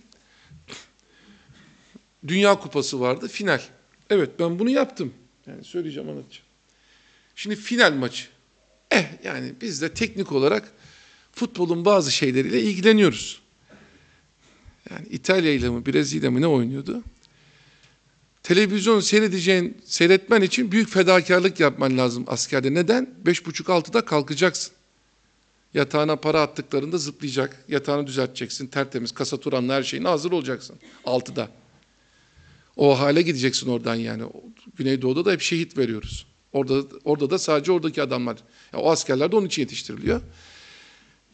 Dünya Kupası vardı final. Evet ben bunu yaptım. Yani söyleyeceğim anlatacağım. Şimdi final maçı. Eh yani biz de teknik olarak futbolun bazı şeyleriyle ilgileniyoruz. Yani İtalya ile mi Brezilya mı ne oynuyordu? Televizyon seyredeceğin, seyretmen için büyük fedakarlık yapman lazım askerde. Neden? Beş buçuk altıda kalkacaksın. Yatağına para attıklarında zıplayacak. Yatağını düzelteceksin. Tertemiz, kasa turanla her şeyine hazır olacaksın. Altıda. O hale gideceksin oradan yani. Güneydoğu'da da hep şehit veriyoruz. Orada orada da sadece oradaki adamlar. Yani o askerler de onun için yetiştiriliyor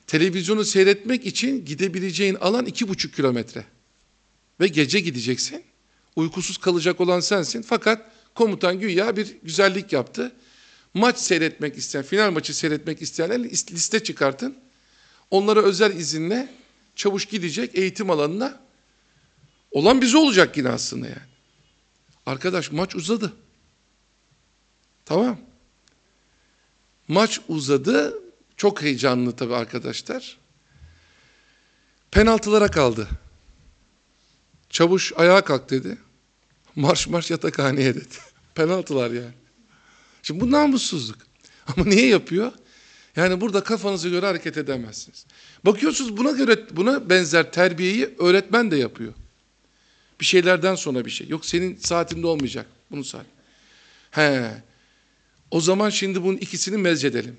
televizyonu seyretmek için gidebileceğin alan iki buçuk kilometre. Ve gece gideceksin. Uykusuz kalacak olan sensin. Fakat komutan güya bir güzellik yaptı. Maç seyretmek isteyen, final maçı seyretmek isteyenler liste çıkartın. Onlara özel izinle çavuş gidecek eğitim alanına. Olan bize olacak yine aslında yani. Arkadaş maç uzadı. Tamam. Maç uzadı çok heyecanlı tabii arkadaşlar. Penaltılara kaldı. Çavuş ayağa kalk dedi. Marş marş yatakhaneye dedi. Penaltılar yani. Şimdi bu namussuzluk. Ama niye yapıyor? Yani burada kafanızı göre hareket edemezsiniz. Bakıyorsunuz buna göre buna benzer terbiyeyi öğretmen de yapıyor. Bir şeylerden sonra bir şey. Yok senin saatinde olmayacak. Bunu say. He. O zaman şimdi bunun ikisini mezcedelim.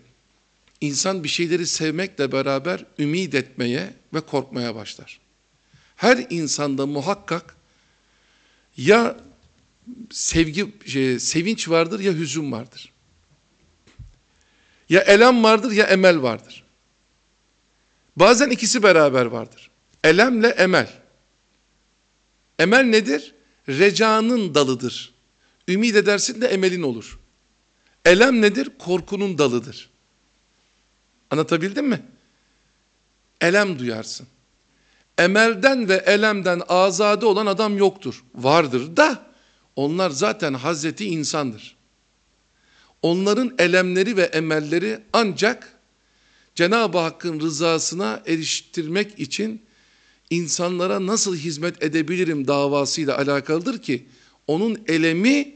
İnsan bir şeyleri sevmekle beraber ümit etmeye ve korkmaya başlar. Her insanda muhakkak ya sevgi şey, sevinç vardır ya hüzün vardır. Ya elem vardır ya emel vardır. Bazen ikisi beraber vardır. Elemle emel. Emel nedir? Recanın dalıdır. Ümit edersin de emelin olur. Elem nedir? Korkunun dalıdır. Anlatabildim mi? Elem duyarsın. Emelden ve elemden azade olan adam yoktur. Vardır da onlar zaten Hazreti insandır. Onların elemleri ve emelleri ancak Cenab-ı Hakk'ın rızasına eriştirmek için insanlara nasıl hizmet edebilirim davasıyla alakalıdır ki onun elemi,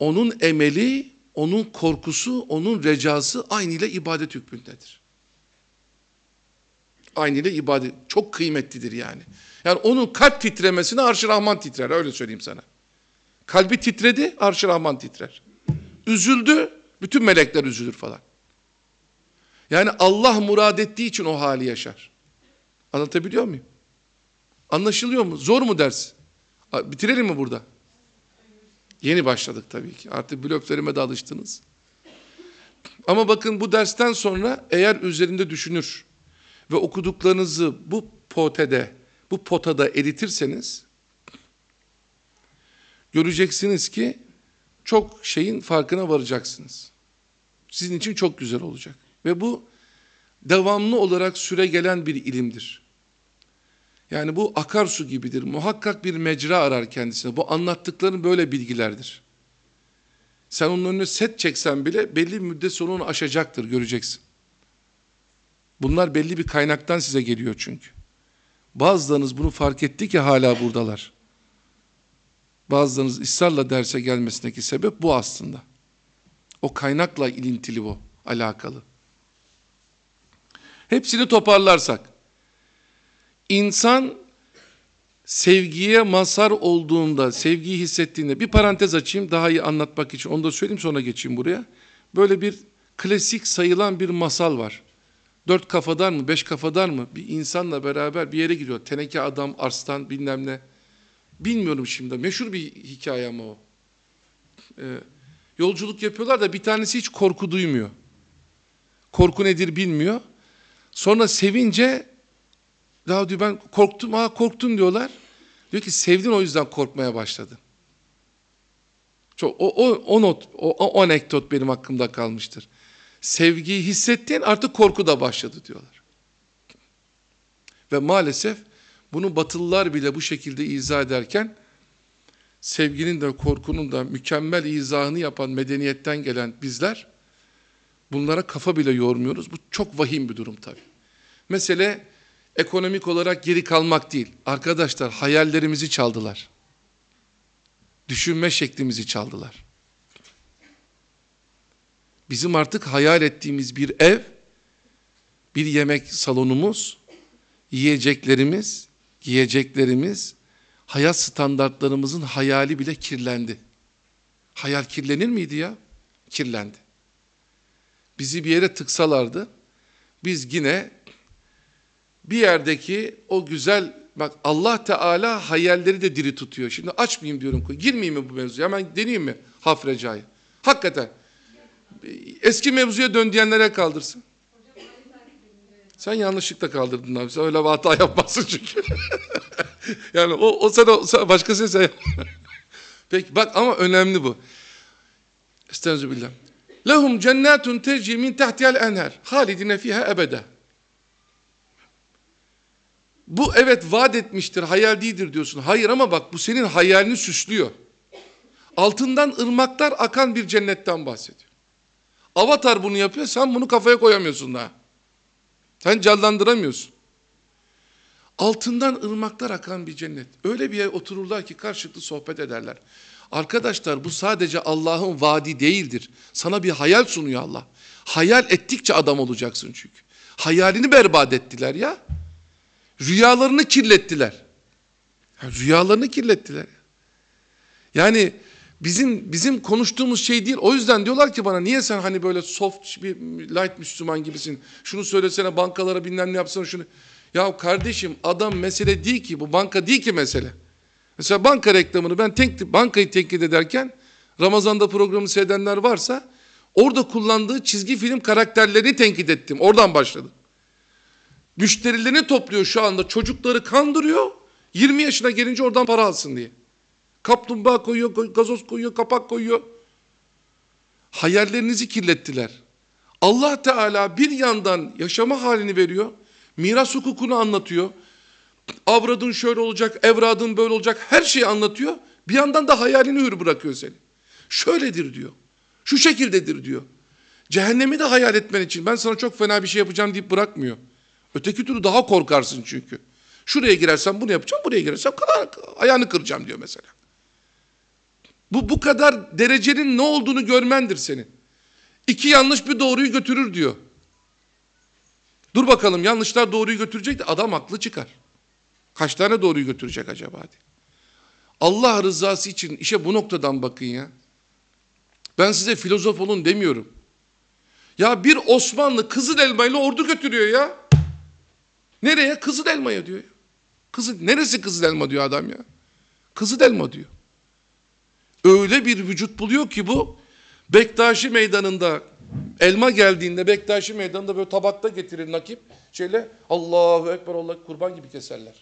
onun emeli onun korkusu, onun recası aynı ile ibadet hükmündedir. Aynı ile ibadet çok kıymetlidir yani. Yani onun kalp titremesine Arş-ı Rahman titrer öyle söyleyeyim sana. Kalbi titredi, Arş-ı Rahman titrer. Üzüldü, bütün melekler üzülür falan. Yani Allah murad ettiği için o hali yaşar. Anlatabiliyor muyum? Anlaşılıyor mu? Zor mu ders? Bitirelim mi burada? Yeni başladık tabii ki. Artık blöflerime de alıştınız. Ama bakın bu dersten sonra eğer üzerinde düşünür ve okuduklarınızı bu potede, bu potada eritirseniz göreceksiniz ki çok şeyin farkına varacaksınız. Sizin için çok güzel olacak. Ve bu devamlı olarak süre gelen bir ilimdir. Yani bu akarsu gibidir. Muhakkak bir mecra arar kendisine. Bu anlattıkların böyle bilgilerdir. Sen onun önüne set çeksen bile belli bir müddet sonra onu aşacaktır, göreceksin. Bunlar belli bir kaynaktan size geliyor çünkü. Bazılarınız bunu fark etti ki hala buradalar. Bazılarınız ısrarla derse gelmesindeki sebep bu aslında. O kaynakla ilintili bu, alakalı. Hepsini toparlarsak, İnsan sevgiye mazhar olduğunda, sevgiyi hissettiğinde bir parantez açayım daha iyi anlatmak için. Onu da söyleyeyim sonra geçeyim buraya. Böyle bir klasik sayılan bir masal var. Dört kafadan mı, beş kafadan mı bir insanla beraber bir yere gidiyor. Teneke adam, arslan bilmem ne. Bilmiyorum şimdi. Meşhur bir hikaye ama o. Ee, yolculuk yapıyorlar da bir tanesi hiç korku duymuyor. Korku nedir bilmiyor. Sonra sevince daha diyor ben korktum, aa korktun diyorlar. Diyor ki sevdin o yüzden korkmaya başladın. Çok, o, o, o not, o, o anekdot benim hakkımda kalmıştır. Sevgiyi hissettiğin artık korku da başladı diyorlar. Ve maalesef bunu batılılar bile bu şekilde izah ederken sevginin de korkunun da mükemmel izahını yapan medeniyetten gelen bizler bunlara kafa bile yormuyoruz. Bu çok vahim bir durum tabii. Mesele ekonomik olarak geri kalmak değil. Arkadaşlar hayallerimizi çaldılar. Düşünme şeklimizi çaldılar. Bizim artık hayal ettiğimiz bir ev, bir yemek salonumuz, yiyeceklerimiz, giyeceklerimiz, hayat standartlarımızın hayali bile kirlendi. Hayal kirlenir miydi ya? Kirlendi. Bizi bir yere tıksalardı, biz yine bir yerdeki o güzel bak Allah Teala hayalleri de diri tutuyor. Şimdi açmayayım diyorum. Girmeyeyim mi bu mevzuya? Hemen deneyeyim mi hafrecayı? Hakikaten. Eski mevzuya dön diyenlere kaldırsın. Sen yanlışlıkla kaldırdın abi. Sen öyle bir hata yapmazsın çünkü. yani o, o sana, o sana başkası sen Peki bak ama önemli bu. Estağfirullah. Lehum cennetun terci min tahtiyel enher. Halidine fiha ebede. Bu evet vaat etmiştir, hayal değildir diyorsun. Hayır ama bak bu senin hayalini süslüyor. Altından ırmaklar akan bir cennetten bahsediyor. Avatar bunu yapıyor, sen bunu kafaya koyamıyorsun daha. Sen canlandıramıyorsun. Altından ırmaklar akan bir cennet. Öyle bir yere otururlar ki karşılıklı sohbet ederler. Arkadaşlar bu sadece Allah'ın vaadi değildir. Sana bir hayal sunuyor Allah. Hayal ettikçe adam olacaksın çünkü. Hayalini berbat ettiler ya. Rüyalarını kirlettiler. Ya rüyalarını kirlettiler. Yani bizim bizim konuştuğumuz şey değil. O yüzden diyorlar ki bana niye sen hani böyle soft bir light Müslüman gibisin. Şunu söylesene bankalara bilmem ne yapsana şunu. Ya kardeşim adam mesele değil ki bu banka değil ki mesele. Mesela banka reklamını ben tenkli, bankayı tenkit ederken Ramazan'da programı seyredenler varsa orada kullandığı çizgi film karakterlerini tenkit ettim. Oradan başladım. Müşterilerini topluyor şu anda. Çocukları kandırıyor. 20 yaşına gelince oradan para alsın diye. Kaplumbağa koyuyor, gazoz koyuyor, kapak koyuyor. Hayallerinizi kirlettiler. Allah Teala bir yandan yaşama halini veriyor. Miras hukukunu anlatıyor. Avradın şöyle olacak, evradın böyle olacak her şeyi anlatıyor. Bir yandan da hayalini hür bırakıyor seni. Şöyledir diyor. Şu şekildedir diyor. Cehennemi de hayal etmen için ben sana çok fena bir şey yapacağım deyip bırakmıyor. Öteki türlü daha korkarsın çünkü. Şuraya girersem bunu yapacağım, buraya girersem kadar ayağını kıracağım diyor mesela. Bu, bu kadar derecenin ne olduğunu görmendir seni. İki yanlış bir doğruyu götürür diyor. Dur bakalım yanlışlar doğruyu götürecek de adam haklı çıkar. Kaç tane doğruyu götürecek acaba diye. Allah rızası için işe bu noktadan bakın ya. Ben size filozof olun demiyorum. Ya bir Osmanlı kızıl elmayla ordu götürüyor ya. Nereye? Kızıl elmaya diyor. Kızı neresi kızıl elma diyor adam ya. Kızıl elma diyor. Öyle bir vücut buluyor ki bu Bektaşi meydanında elma geldiğinde Bektaşi meydanında böyle tabakta getirir nakip. Şöyle Allahu Ekber Allah kurban gibi keserler.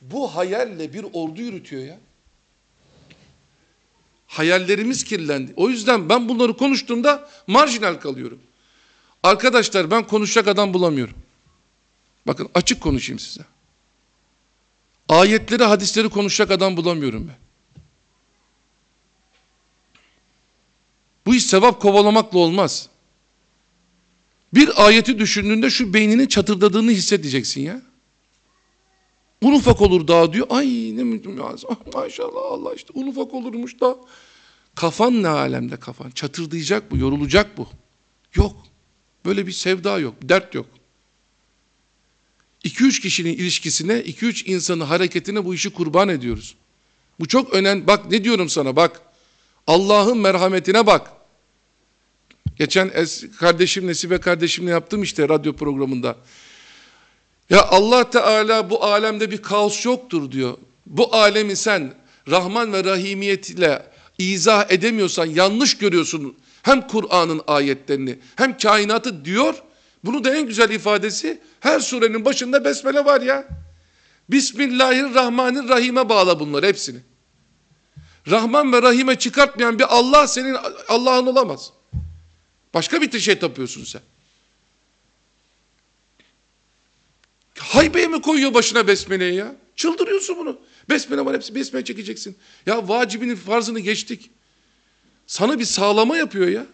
Bu hayalle bir ordu yürütüyor ya. Hayallerimiz kirlendi. O yüzden ben bunları konuştuğumda marjinal kalıyorum. Arkadaşlar ben konuşacak adam bulamıyorum. Bakın açık konuşayım size. Ayetleri, hadisleri konuşacak adam bulamıyorum ben. Bu iş sevap kovalamakla olmaz. Bir ayeti düşündüğünde şu beyninin çatırdadığını hissedeceksin ya. Un ufak olur daha diyor. Ay ne müdüm ya. Ah, maşallah Allah işte un ufak olurmuş da. Kafan ne alemde kafan. Çatırdayacak bu, yorulacak bu. Yok. Böyle bir sevda yok, dert yok. 2-3 kişinin ilişkisine, 2-3 insanın hareketine bu işi kurban ediyoruz. Bu çok önemli. Bak ne diyorum sana bak. Allah'ın merhametine bak. Geçen kardeşim Nesibe kardeşimle yaptım işte radyo programında. Ya Allah Teala bu alemde bir kaos yoktur diyor. Bu alemi sen Rahman ve Rahimiyetiyle izah edemiyorsan yanlış görüyorsun hem Kur'an'ın ayetlerini hem kainatı diyor bunu da en güzel ifadesi her surenin başında besmele var ya. Bismillahirrahmanirrahim'e bağla bunlar hepsini. Rahman ve Rahim'e çıkartmayan bir Allah senin Allah'ın olamaz. Başka bir şey tapıyorsun sen. Haybeye mi koyuyor başına besmeleyi ya? Çıldırıyorsun bunu. Besmele var hepsi besmele çekeceksin. Ya vacibinin farzını geçtik. Sana bir sağlama yapıyor ya.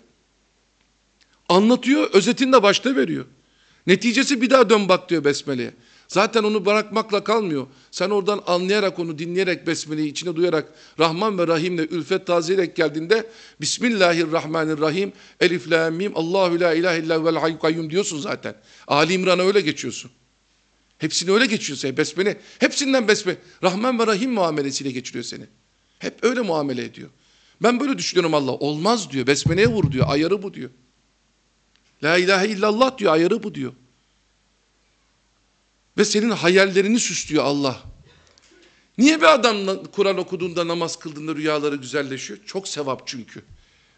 Anlatıyor, özetini de başta veriyor. Neticesi bir daha dön bak diyor besmeleye. Zaten onu bırakmakla kalmıyor. Sen oradan anlayarak onu dinleyerek besmeleyi içine duyarak Rahman ve Rahim'le ülfet tazeyerek geldiğinde Bismillahirrahmanirrahim Elif la mim Allahu la ilahe illa vel kayyum diyorsun zaten. Ali İmran'a öyle geçiyorsun. Hepsini öyle geçiyor seni besmele. Hepsinden besme. Rahman ve Rahim muamelesiyle geçiriyor seni. Hep öyle muamele ediyor. Ben böyle düşünüyorum Allah. Olmaz diyor. Besmeleye vur diyor. Ayarı bu diyor. La ilahe illallah diyor ayarı bu diyor. Ve senin hayallerini süslüyor Allah. Niye bir adam Kur'an okuduğunda namaz kıldığında rüyaları güzelleşiyor? Çok sevap çünkü.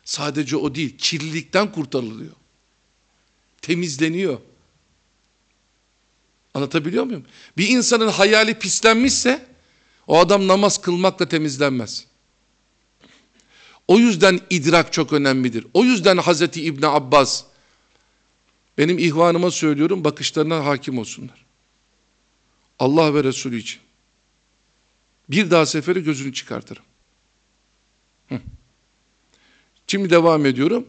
Sadece o değil kirlilikten kurtarılıyor. Temizleniyor. Anlatabiliyor muyum? Bir insanın hayali pislenmişse o adam namaz kılmakla temizlenmez. O yüzden idrak çok önemlidir. O yüzden Hazreti İbni Abbas benim ihvanıma söylüyorum bakışlarına hakim olsunlar. Allah ve Resulü için. Bir daha seferi gözünü çıkartırım. Hı. Şimdi devam ediyorum.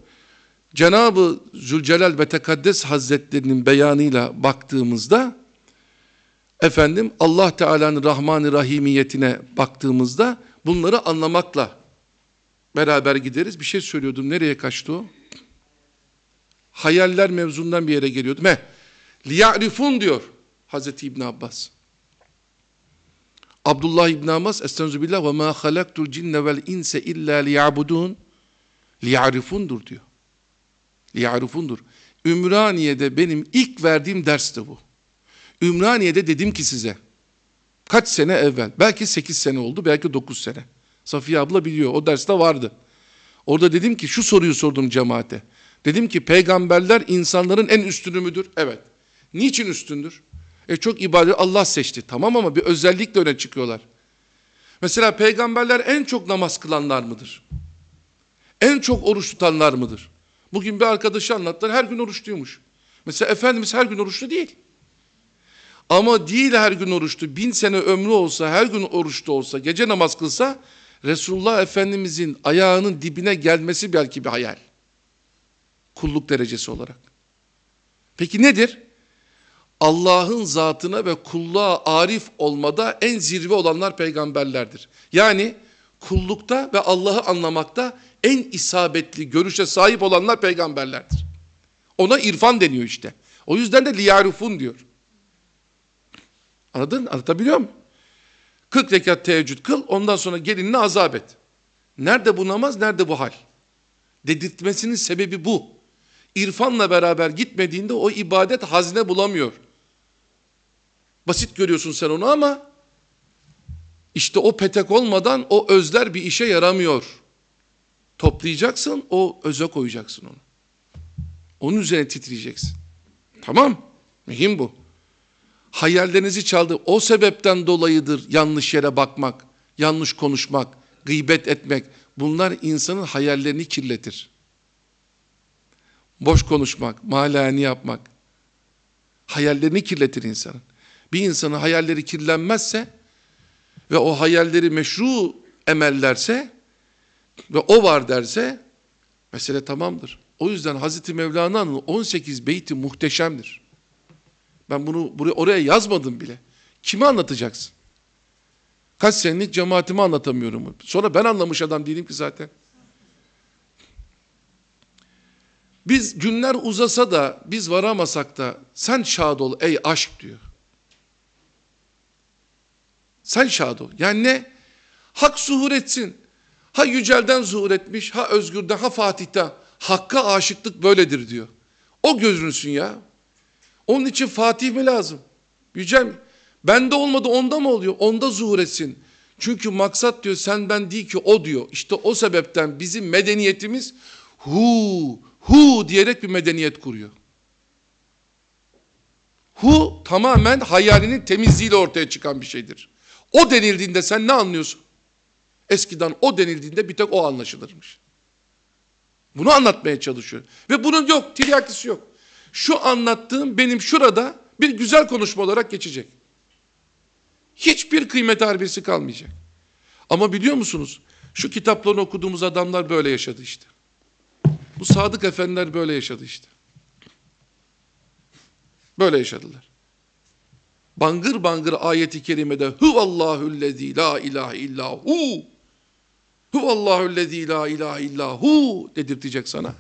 Cenabı Zülcelal ve Tekaddes Hazretlerinin beyanıyla baktığımızda efendim Allah Teala'nın Rahman-ı Rahimiyetine baktığımızda bunları anlamakla beraber gideriz. Bir şey söylüyordum. Nereye kaçtı o? hayaller mevzundan bir yere geliyordu. Me, liya'rifun diyor Hazreti İbn Abbas. Abdullah İbn Abbas billah ve ma halaktul cinne vel inse illa liya'budun. Liya'rifundur diyor. Liya'rifundur. Ümraniye'de benim ilk verdiğim ders de bu. Ümraniye'de dedim ki size kaç sene evvel belki 8 sene oldu belki 9 sene. Safiye abla biliyor o derste vardı. Orada dedim ki şu soruyu sordum cemaate. Dedim ki peygamberler insanların en üstünü müdür? Evet. Niçin üstündür? E çok ibadet Allah seçti. Tamam ama bir özellikle öne çıkıyorlar. Mesela peygamberler en çok namaz kılanlar mıdır? En çok oruç tutanlar mıdır? Bugün bir arkadaşı anlattı her gün oruçluymuş. Mesela Efendimiz her gün oruçlu değil. Ama değil her gün oruçlu. Bin sene ömrü olsa her gün oruçlu olsa gece namaz kılsa Resulullah Efendimizin ayağının dibine gelmesi belki bir hayal. Kulluk derecesi olarak. Peki nedir? Allah'ın zatına ve kulluğa arif olmada en zirve olanlar peygamberlerdir. Yani kullukta ve Allah'ı anlamakta en isabetli görüşe sahip olanlar peygamberlerdir. Ona irfan deniyor işte. O yüzden de liyarufun diyor. Anladın? Anlatabiliyor muyum? 40 rekat teheccüd kıl ondan sonra gelinle azap et. Nerede bu namaz nerede bu hal? Dedirtmesinin sebebi bu irfanla beraber gitmediğinde o ibadet hazne bulamıyor. Basit görüyorsun sen onu ama işte o petek olmadan o özler bir işe yaramıyor. Toplayacaksın, o öze koyacaksın onu. Onun üzerine titreyeceksin. Tamam, mühim bu. Hayallerinizi çaldı. O sebepten dolayıdır yanlış yere bakmak, yanlış konuşmak, gıybet etmek. Bunlar insanın hayallerini kirletir boş konuşmak, malani yapmak hayallerini kirletir insanın. Bir insanın hayalleri kirlenmezse ve o hayalleri meşru emellerse ve o var derse mesele tamamdır. O yüzden Hazreti Mevlana'nın 18 beyti muhteşemdir. Ben bunu buraya oraya yazmadım bile. Kimi anlatacaksın? Kaç senelik cemaatimi anlatamıyorum. Sonra ben anlamış adam değilim ki zaten. Biz günler uzasa da biz varamasak da sen şad ol ey aşk diyor. Sen şad ol. Yani ne? Hak zuhur etsin. Ha Yücel'den zuhur etmiş, ha Özgür'den, ha Fatih'ten. Hakka aşıklık böyledir diyor. O gözünsün ya. Onun için Fatih mi lazım? Yücel mi? Bende olmadı onda mı oluyor? Onda zuhur etsin. Çünkü maksat diyor sen ben değil ki o diyor. İşte o sebepten bizim medeniyetimiz hu hu diyerek bir medeniyet kuruyor. Hu tamamen hayalinin temizliğiyle ortaya çıkan bir şeydir. O denildiğinde sen ne anlıyorsun? Eskiden o denildiğinde bir tek o anlaşılırmış. Bunu anlatmaya çalışıyor. Ve bunun yok, tiryakisi yok. Şu anlattığım benim şurada bir güzel konuşma olarak geçecek. Hiçbir kıymet harbiyesi kalmayacak. Ama biliyor musunuz? Şu kitaplarını okuduğumuz adamlar böyle yaşadı işte. Bu sadık efendiler böyle yaşadı işte. Böyle yaşadılar. Bangır bangır ayeti kerimede huvallahüllezî la ilahe illa hu huvallahüllezî la ilahe illa hu dedirtecek sana.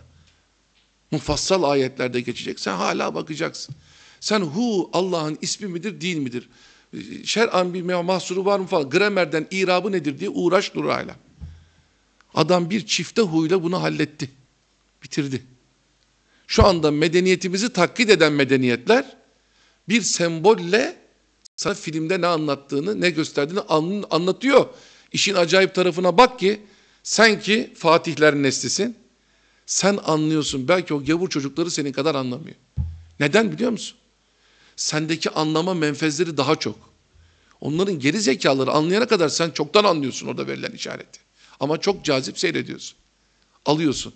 Mufassal ayetlerde geçecek. Sen hala bakacaksın. Sen hu Allah'ın ismi midir değil midir? Şer'an bir mahsuru var mı falan. Gramerden irabı nedir diye uğraş dur hala. Adam bir çifte huyla bunu halletti bitirdi. Şu anda medeniyetimizi taklit eden medeniyetler bir sembolle sana filmde ne anlattığını, ne gösterdiğini anlatıyor. İşin acayip tarafına bak ki sen ki Fatihler neslisin. Sen anlıyorsun. Belki o gavur çocukları senin kadar anlamıyor. Neden biliyor musun? Sendeki anlama menfezleri daha çok. Onların geri zekaları anlayana kadar sen çoktan anlıyorsun orada verilen işareti. Ama çok cazip seyrediyorsun. Alıyorsun.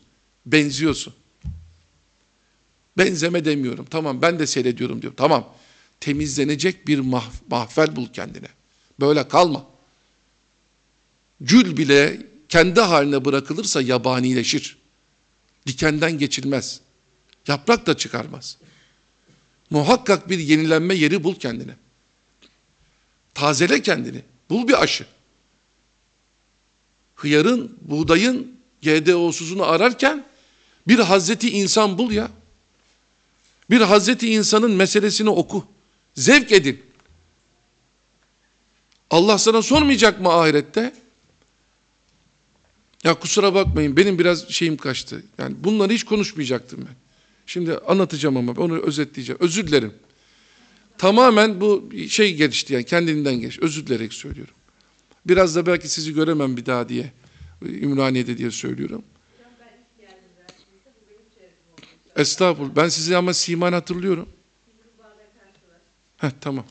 Benziyorsun. Benzeme demiyorum. Tamam ben de seyrediyorum diyor. Tamam. Temizlenecek bir mah mahfel bul kendine. Böyle kalma. Gül bile kendi haline bırakılırsa yabanileşir. Dikenden geçilmez. Yaprak da çıkarmaz. Muhakkak bir yenilenme yeri bul kendine. Tazele kendini. Bul bir aşı. Hıyarın, buğdayın GDO'suzunu ararken bir Hazreti insan bul ya. Bir Hazreti insanın meselesini oku. Zevk edin. Allah sana sormayacak mı ahirette? Ya kusura bakmayın benim biraz şeyim kaçtı. Yani bunları hiç konuşmayacaktım ben. Şimdi anlatacağım ama onu özetleyeceğim. Özür dilerim. Tamamen bu şey gelişti yani kendinden geç. Özür dileyerek söylüyorum. Biraz da belki sizi göremem bir daha diye. Ümraniye'de diye söylüyorum. Estağfurullah. Ben sizi ama siman hatırlıyorum. Heh, tamam.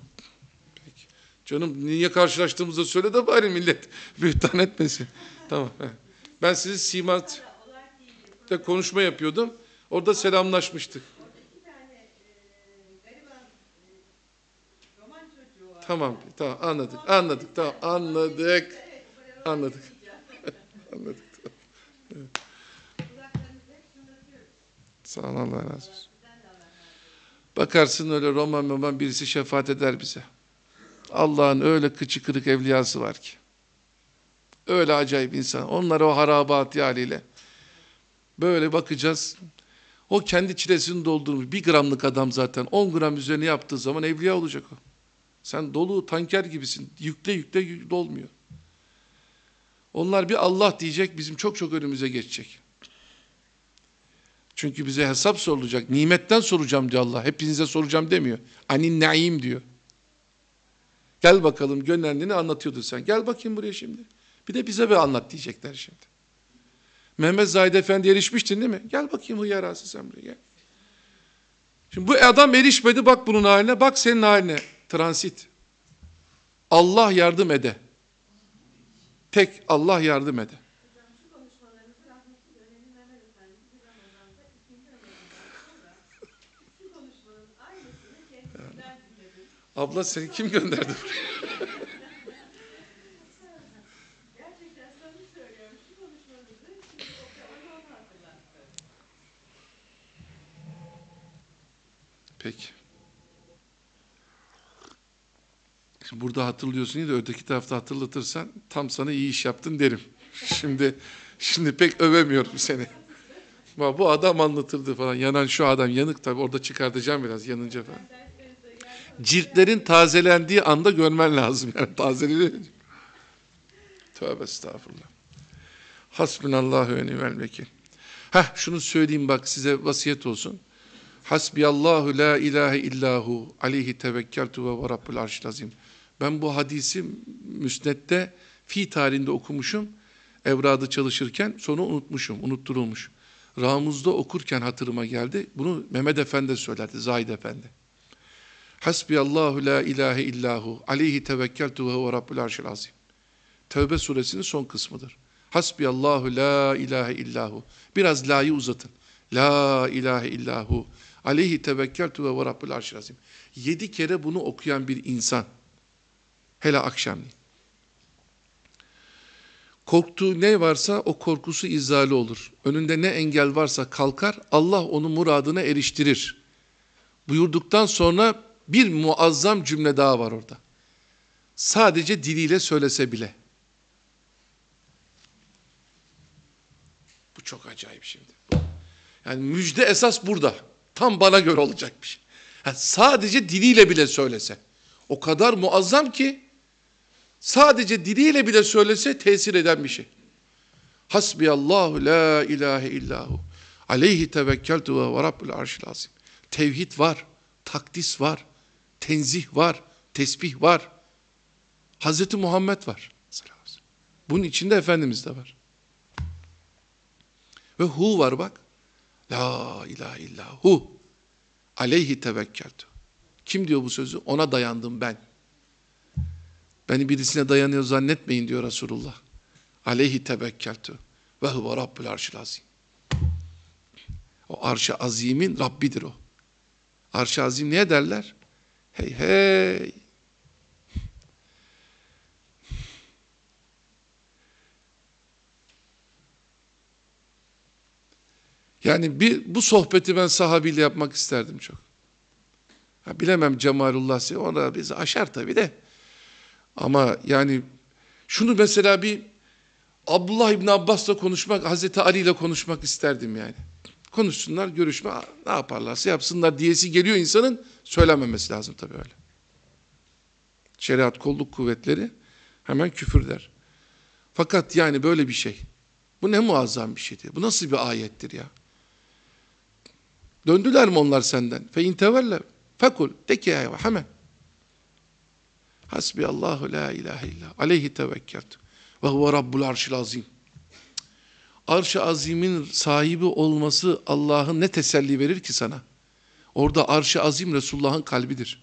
Peki. Canım niye karşılaştığımızı söyle de bari millet bühtan etmesin. tamam. Ben sizi simat de konuşma yapıyordum. Orada selamlaşmıştık. Tamam, tamam anladık, anladık, tamam anladık, anladık, anladık. anladık. Sağ ol Allah razı olsun. Bakarsın öyle Roma Roma birisi şefaat eder bize. Allah'ın öyle kıçı kırık evliyası var ki. Öyle acayip insan. Onlara o harabat haliyle. Böyle bakacağız. O kendi çilesini doldurmuş. Bir gramlık adam zaten. On gram üzerine yaptığı zaman evliya olacak o. Sen dolu tanker gibisin. Yükle yükle yük, dolmuyor. Onlar bir Allah diyecek bizim çok çok önümüze geçecek. Çünkü bize hesap sorulacak. Nimetten soracağım diyor Allah. Hepinize soracağım demiyor. Anin naim diyor. Gel bakalım gönlendiğini anlatıyordun sen. Gel bakayım buraya şimdi. Bir de bize bir anlat diyecekler şimdi. Mehmet Zahid efendi erişmiştin değil mi? Gel bakayım hıyar sen buraya gel. Şimdi bu adam erişmedi bak bunun haline bak senin haline. Transit. Allah yardım ede. Tek Allah yardım ede. Abla seni kim gönderdi buraya? Peki. Şimdi burada hatırlıyorsun ya da öteki tarafta hatırlatırsan tam sana iyi iş yaptın derim. Şimdi şimdi pek övemiyorum seni. Bu adam anlatırdı falan. Yanan şu adam yanık tabii orada çıkartacağım biraz yanınca falan ciltlerin tazelendiği anda görmen lazım. Yani tazeleniyor. Tövbe estağfurullah. Hasbunallahu ve ni'mel vekil. Heh şunu söyleyeyim bak size vasiyet olsun. Hasbiyallahu la ilahe illahu aleyhi tevekkeltu ve ve rabbul arşil azim. Ben bu hadisi müsnette fi tarihinde okumuşum. Evradı çalışırken sonra unutmuşum, unutturulmuş. Ramuz'da okurken hatırıma geldi. Bunu Mehmet Efendi söylerdi, Zahid Efendi. Hasbiyallahu la ilahe illahu aleyhi tevekkeltu ve huve rabbul arşil azim. Tevbe suresinin son kısmıdır. Hasbiyallahu la ilahe illahu. Biraz la'yı uzatın. La ilahe illahu. Aleyhi tevekkeltu ve rabbul arşil azim. Yedi kere bunu okuyan bir insan. Hele akşamleyin. Korktuğu ne varsa o korkusu izale olur. Önünde ne engel varsa kalkar. Allah onu muradına eriştirir. Buyurduktan sonra bir muazzam cümle daha var orada. Sadece diliyle söylese bile. Bu çok acayip şimdi. Yani müjde esas burada. Tam bana göre olacak bir şey. Yani sadece diliyle bile söylese. O kadar muazzam ki sadece diliyle bile söylese tesir eden bir şey. Hasbiyallahu la ilahe illahu. Aleyhi tevekkeltu ve rabbul arşil azim. Tevhid var, takdis var, tenzih var, tesbih var. Hazreti Muhammed var. Bunun içinde Efendimiz de var. Ve hu var bak. La ilahe illa hu. Aleyhi tevekkeltu. Kim diyor bu sözü? Ona dayandım ben. Beni birisine dayanıyor zannetmeyin diyor Resulullah. Aleyhi tevekkeltu. Ve huve rabbul arşil azim. O arş-ı azimin Rabbidir o. Arş-ı azim niye derler? Hey hey. Yani bir, bu sohbeti ben sahabiyle yapmak isterdim çok. Ha, bilemem Cemalullah size, ona bizi aşar tabii de. Ama yani şunu mesela bir Abdullah İbni Abbas'la konuşmak, Hazreti Ali ile konuşmak isterdim yani konuşsunlar, görüşme ne yaparlarsa yapsınlar diyesi geliyor insanın söylememesi lazım tabii öyle. Şeriat kolluk kuvvetleri hemen küfür der. Fakat yani böyle bir şey. Bu ne muazzam bir şeydir. Bu nasıl bir ayettir ya? Döndüler mi onlar senden? Fe inteverle fekul de ki ya hemen. Hasbi Allahu la ilahe illa aleyhi tevekkeltu ve huve rabbul arşil azim. Arş-ı Azim'in sahibi olması Allah'ın ne teselli verir ki sana? Orada Arş-ı Azim Resulullah'ın kalbidir.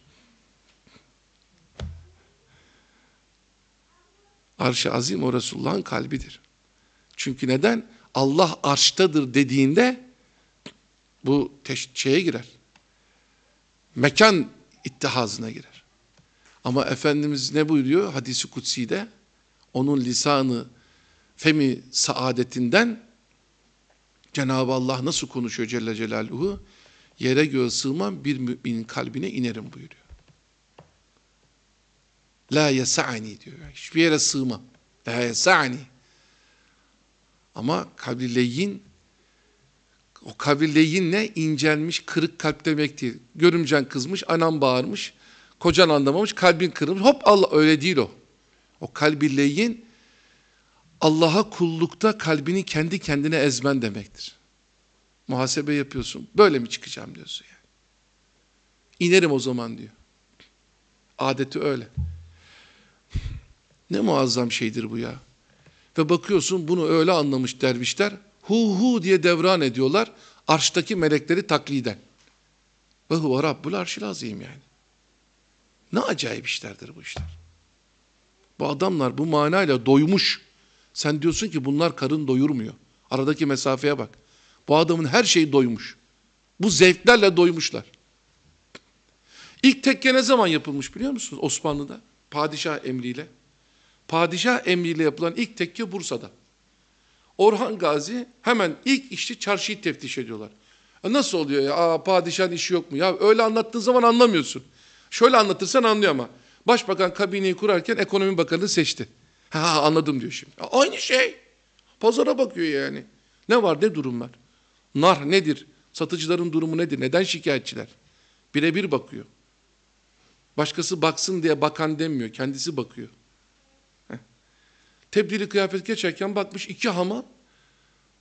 Arş-ı Azim o Resulullah'ın kalbidir. Çünkü neden? Allah arştadır dediğinde bu şeye girer. Mekan ittihazına girer. Ama Efendimiz ne buyuruyor? Hadisi kutsi'de onun lisanı Femi saadetinden Cenab-ı Allah nasıl konuşuyor Celle Celaluhu? Yere göğe sığmam bir müminin kalbine inerim buyuruyor. La yesa'ni diyor. Hiçbir yere sığmam. La yesa'ni. Ama kabri leyin, o kabri leyin ne? İncelmiş, kırık kalp demek değil. Görümcen kızmış, anam bağırmış, kocan anlamamış, kalbin kırılmış. Hop Allah öyle değil o. O kalbi leyin Allah'a kullukta kalbini kendi kendine ezmen demektir. Muhasebe yapıyorsun. Böyle mi çıkacağım diyorsun yani. İnerim o zaman diyor. Adeti öyle. Ne muazzam şeydir bu ya. Ve bakıyorsun bunu öyle anlamış dervişler. Hu hu diye devran ediyorlar. Arştaki melekleri takliden. Ve huve rabbul arşil azim yani. Ne acayip işlerdir bu işler. Bu adamlar bu manayla doymuş. Sen diyorsun ki bunlar karın doyurmuyor. Aradaki mesafeye bak. Bu adamın her şeyi doymuş. Bu zevklerle doymuşlar. İlk tekke ne zaman yapılmış biliyor musunuz Osmanlı'da? Padişah emriyle. Padişah emriyle yapılan ilk tekke Bursa'da. Orhan Gazi hemen ilk işçi çarşıyı teftiş ediyorlar. E nasıl oluyor ya? Aa, padişahın işi yok mu? Ya öyle anlattığın zaman anlamıyorsun. Şöyle anlatırsan anlıyor ama. Başbakan kabineyi kurarken ekonomi bakanını seçti. Ha anladım diyor şimdi. Aynı şey. Pazara bakıyor yani. Ne var ne durum var. Nar nedir? Satıcıların durumu nedir? Neden şikayetçiler? Birebir bakıyor. Başkası baksın diye bakan demiyor. Kendisi bakıyor. Heh. Tebdili kıyafet geçerken bakmış iki hamam.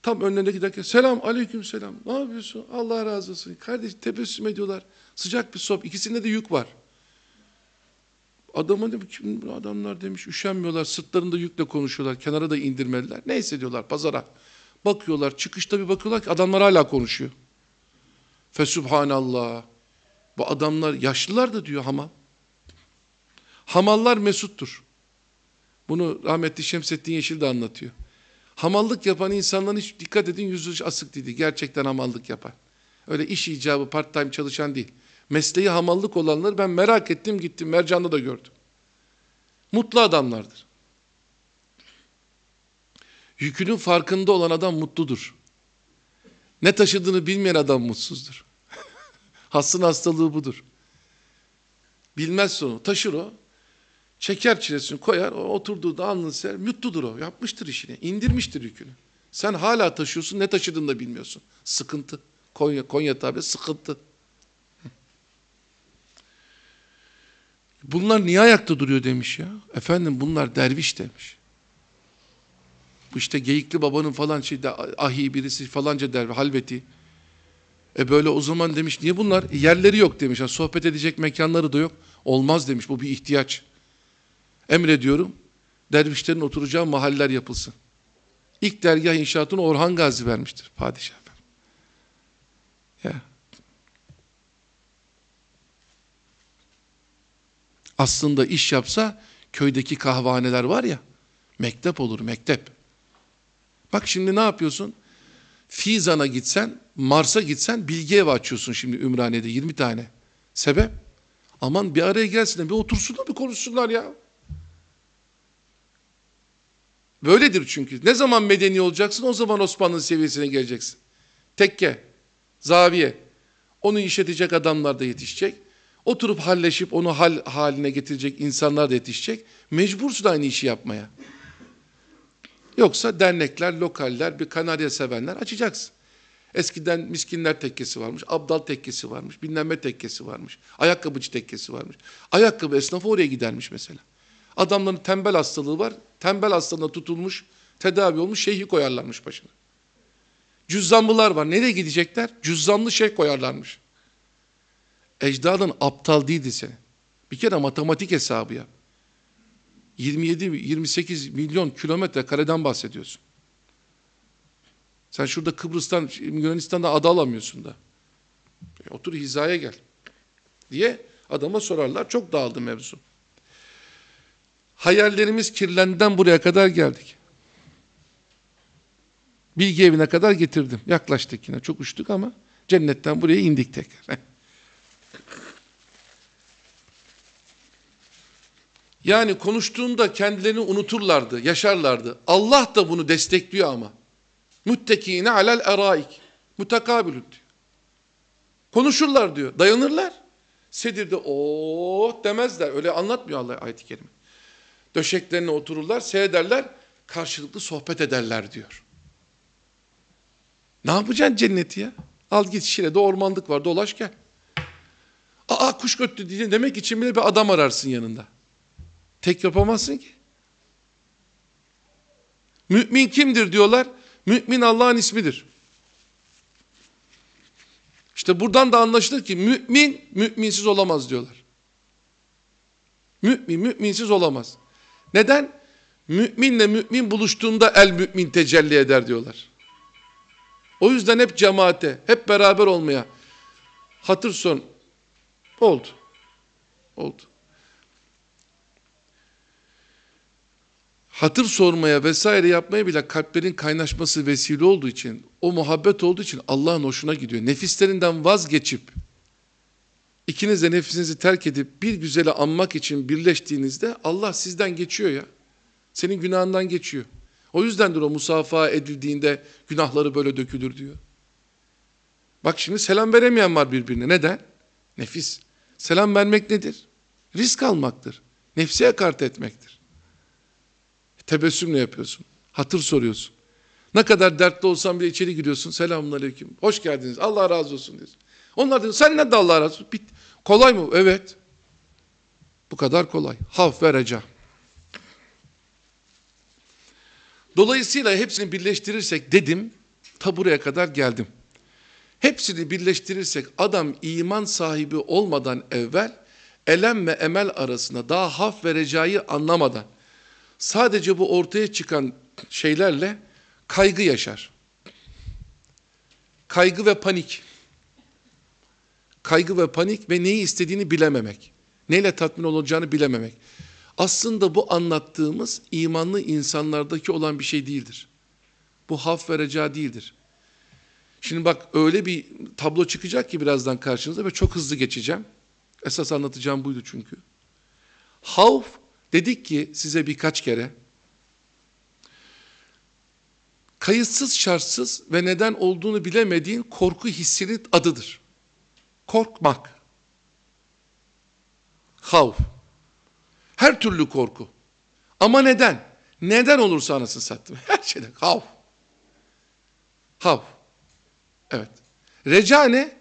Tam önlerine giderken selam aleyküm selam. Ne yapıyorsun? Allah razı olsun. Kardeş tebessüm ediyorlar. Sıcak bir sop. İkisinde de yük var. Adama demiş şimdi adamlar demiş üşenmiyorlar sırtlarında yükle konuşuyorlar kenara da indirmeliler. Neyse diyorlar pazara. Bakıyorlar çıkışta bir bakıyorlar ki adamlar hala konuşuyor. Fesubhanallah. Bu adamlar yaşlılar da diyor hamal. Hamallar mesuttur. Bunu rahmetli Şemsettin Yeşil de anlatıyor. Hamallık yapan insanların hiç dikkat edin yüzü asık dedi. Gerçekten hamallık yapar Öyle iş icabı part time çalışan değil. Mesleği hamallık olanları ben merak ettim gittim. Mercan'da da gördüm. Mutlu adamlardır. Yükünün farkında olan adam mutludur. Ne taşıdığını bilmeyen adam mutsuzdur. Hassın hastalığı budur. Bilmez onu. Taşır o. Çeker çilesini koyar. O oturduğu da alnını ser. Mutludur o. Yapmıştır işini. indirmiştir yükünü. Sen hala taşıyorsun. Ne taşıdığını da bilmiyorsun. Sıkıntı. Konya, Konya tabiri sıkıntı. Bunlar niye ayakta duruyor demiş ya. Efendim bunlar derviş demiş. Bu işte geyikli babanın falan şeyde ahi birisi falanca derviş halveti. E böyle o zaman demiş niye bunlar? E yerleri yok demiş. Yani sohbet edecek mekanları da yok. Olmaz demiş bu bir ihtiyaç. Emrediyorum dervişlerin oturacağı mahaller yapılsın. İlk dergah inşaatını Orhan Gazi vermiştir padişah. Ya. aslında iş yapsa köydeki kahvaneler var ya mektep olur mektep. Bak şimdi ne yapıyorsun? Fizan'a gitsen, Mars'a gitsen bilgi evi açıyorsun şimdi Ümraniye'de 20 tane. Sebep? Aman bir araya gelsinler, bir otursunlar, bir konuşsunlar ya. Böyledir çünkü. Ne zaman medeni olacaksın o zaman Osmanlı seviyesine geleceksin. Tekke, zaviye. Onu işletecek adamlar da yetişecek. Oturup halleşip onu hal haline getirecek insanlar da yetişecek. Mecbursun aynı işi yapmaya. Yoksa dernekler, lokaller, bir kanarya sevenler açacaksın. Eskiden miskinler tekkesi varmış, abdal tekkesi varmış, binlenme tekkesi varmış, ayakkabıcı tekkesi varmış. Ayakkabı esnafı oraya gidermiş mesela. Adamların tembel hastalığı var, tembel hastalığına tutulmuş, tedavi olmuş, şeyhi koyarlarmış başına. Cüzzamlılar var, nereye gidecekler? Cüzzamlı şeyh koyarlarmış ecdadın aptal değildi seni. Bir kere matematik hesabı yap. 27-28 milyon kilometre kareden bahsediyorsun. Sen şurada Kıbrıs'tan, Yunanistan'da ada alamıyorsun da. E, otur hizaya gel diye adama sorarlar. Çok dağıldı mevzu. Hayallerimiz kirlenden buraya kadar geldik. Bilgi evine kadar getirdim. Yaklaştık yine. Çok uçtuk ama cennetten buraya indik tekrar. Yani konuştuğunda kendilerini unuturlardı, yaşarlardı. Allah da bunu destekliyor ama. Müttekiine alel eraik. Mutakabilün diyor. Konuşurlar diyor, dayanırlar. Sedirde o demezler. Öyle anlatmıyor Allah ayet-i kerime. Döşeklerine otururlar, seyrederler, karşılıklı sohbet ederler diyor. Ne yapacaksın cenneti ya? Al git Şile'de ormanlık var, dolaş gel. Aa kuş götlü diye demek için bile bir adam ararsın yanında. Tek yapamazsın ki. Mümin kimdir diyorlar? Mümin Allah'ın ismidir. İşte buradan da anlaşılır ki mümin müminsiz olamaz diyorlar. Mümin müminsiz olamaz. Neden? Müminle mümin buluştuğunda el mümin tecelli eder diyorlar. O yüzden hep cemaate, hep beraber olmaya. Hatırson Oldu. Oldu. Hatır sormaya vesaire yapmaya bile kalplerin kaynaşması vesile olduğu için, o muhabbet olduğu için Allah'ın hoşuna gidiyor. Nefislerinden vazgeçip, ikiniz de nefsinizi terk edip bir güzeli anmak için birleştiğinizde Allah sizden geçiyor ya. Senin günahından geçiyor. O yüzdendir o musafaha edildiğinde günahları böyle dökülür diyor. Bak şimdi selam veremeyen var birbirine. Neden? Nefis. Selam vermek nedir? Risk almaktır. Nefse kart etmektir. E, tebessümle yapıyorsun. Hatır soruyorsun. Ne kadar dertli olsan bile içeri giriyorsun. Selamun aleyküm. Hoş geldiniz. Allah razı olsun diyorsun. Onlar diyor sen ne de Allah razı olsun. Bit. Kolay mı? Evet. Bu kadar kolay. Haf ve reca. Dolayısıyla hepsini birleştirirsek dedim, ta buraya kadar geldim. Hepsini birleştirirsek adam iman sahibi olmadan evvel elem ve emel arasında daha haf ve recayı anlamadan sadece bu ortaya çıkan şeylerle kaygı yaşar. Kaygı ve panik. Kaygı ve panik ve neyi istediğini bilememek. Neyle tatmin olacağını bilememek. Aslında bu anlattığımız imanlı insanlardaki olan bir şey değildir. Bu haf ve reca değildir. Şimdi bak öyle bir tablo çıkacak ki birazdan karşınıza ve çok hızlı geçeceğim. Esas anlatacağım buydu çünkü. Havf dedik ki size birkaç kere kayıtsız şartsız ve neden olduğunu bilemediğin korku hissinin adıdır. Korkmak. Havf. Her türlü korku. Ama neden? Neden olursa anasını sattım. Her şeyden havf. Havf. Evet. Reca ne?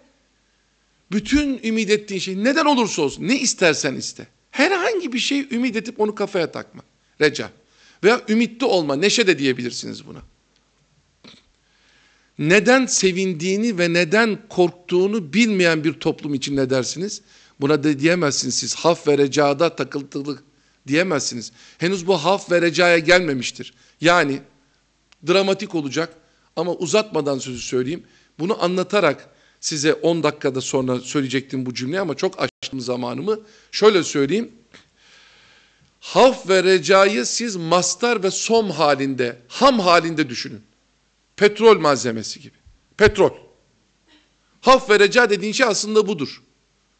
Bütün ümit ettiğin şey neden olursa olsun ne istersen iste. Herhangi bir şey ümit edip onu kafaya takma. Reca. Veya ümitli olma, neşe de diyebilirsiniz buna. Neden sevindiğini ve neden korktuğunu bilmeyen bir toplum için ne dersiniz? Buna da diyemezsiniz siz. Haf ve recada takıntılık diyemezsiniz. Henüz bu haf ve recaya gelmemiştir. Yani dramatik olacak ama uzatmadan sözü söyleyeyim bunu anlatarak size 10 dakikada sonra söyleyecektim bu cümleyi ama çok açtım zamanımı. Şöyle söyleyeyim. Haf ve recayı siz mastar ve som halinde, ham halinde düşünün. Petrol malzemesi gibi. Petrol. Haf ve reca dediğin şey aslında budur.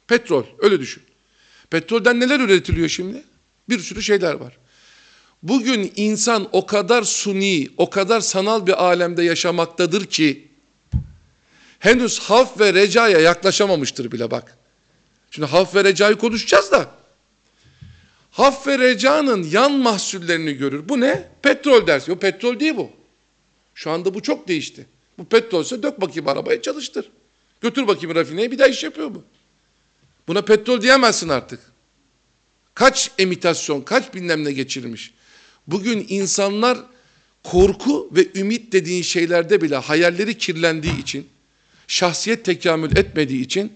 Petrol, öyle düşün. Petrolden neler üretiliyor şimdi? Bir sürü şeyler var. Bugün insan o kadar suni, o kadar sanal bir alemde yaşamaktadır ki henüz haf ve recaya yaklaşamamıştır bile bak. Şimdi haf ve recayı konuşacağız da. Haf ve recanın yan mahsullerini görür. Bu ne? Petrol dersi. Yok petrol değil bu. Şu anda bu çok değişti. Bu petrolse dök bakayım arabaya çalıştır. Götür bakayım rafineye bir daha iş yapıyor bu. Buna petrol diyemezsin artık. Kaç emitasyon, kaç bilmem ne geçirilmiş. Bugün insanlar korku ve ümit dediğin şeylerde bile hayalleri kirlendiği için şahsiyet tekamül etmediği için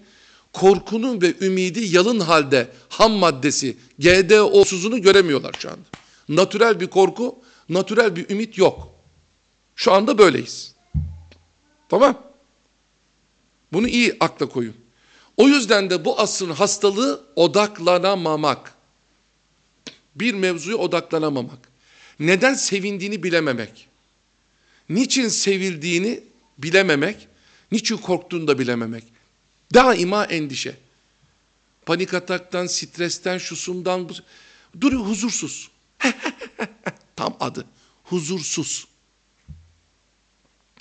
korkunun ve ümidi yalın halde ham maddesi GDO'suzunu göremiyorlar şu anda. Natürel bir korku, natürel bir ümit yok. Şu anda böyleyiz. Tamam. Bunu iyi akla koyun. O yüzden de bu asrın hastalığı odaklanamamak. Bir mevzuya odaklanamamak. Neden sevindiğini bilememek. Niçin sevildiğini bilememek Niçin korktuğunu da bilememek. Daima endişe. Panik ataktan, stresten, şusundan. Dur, huzursuz. Tam adı. Huzursuz.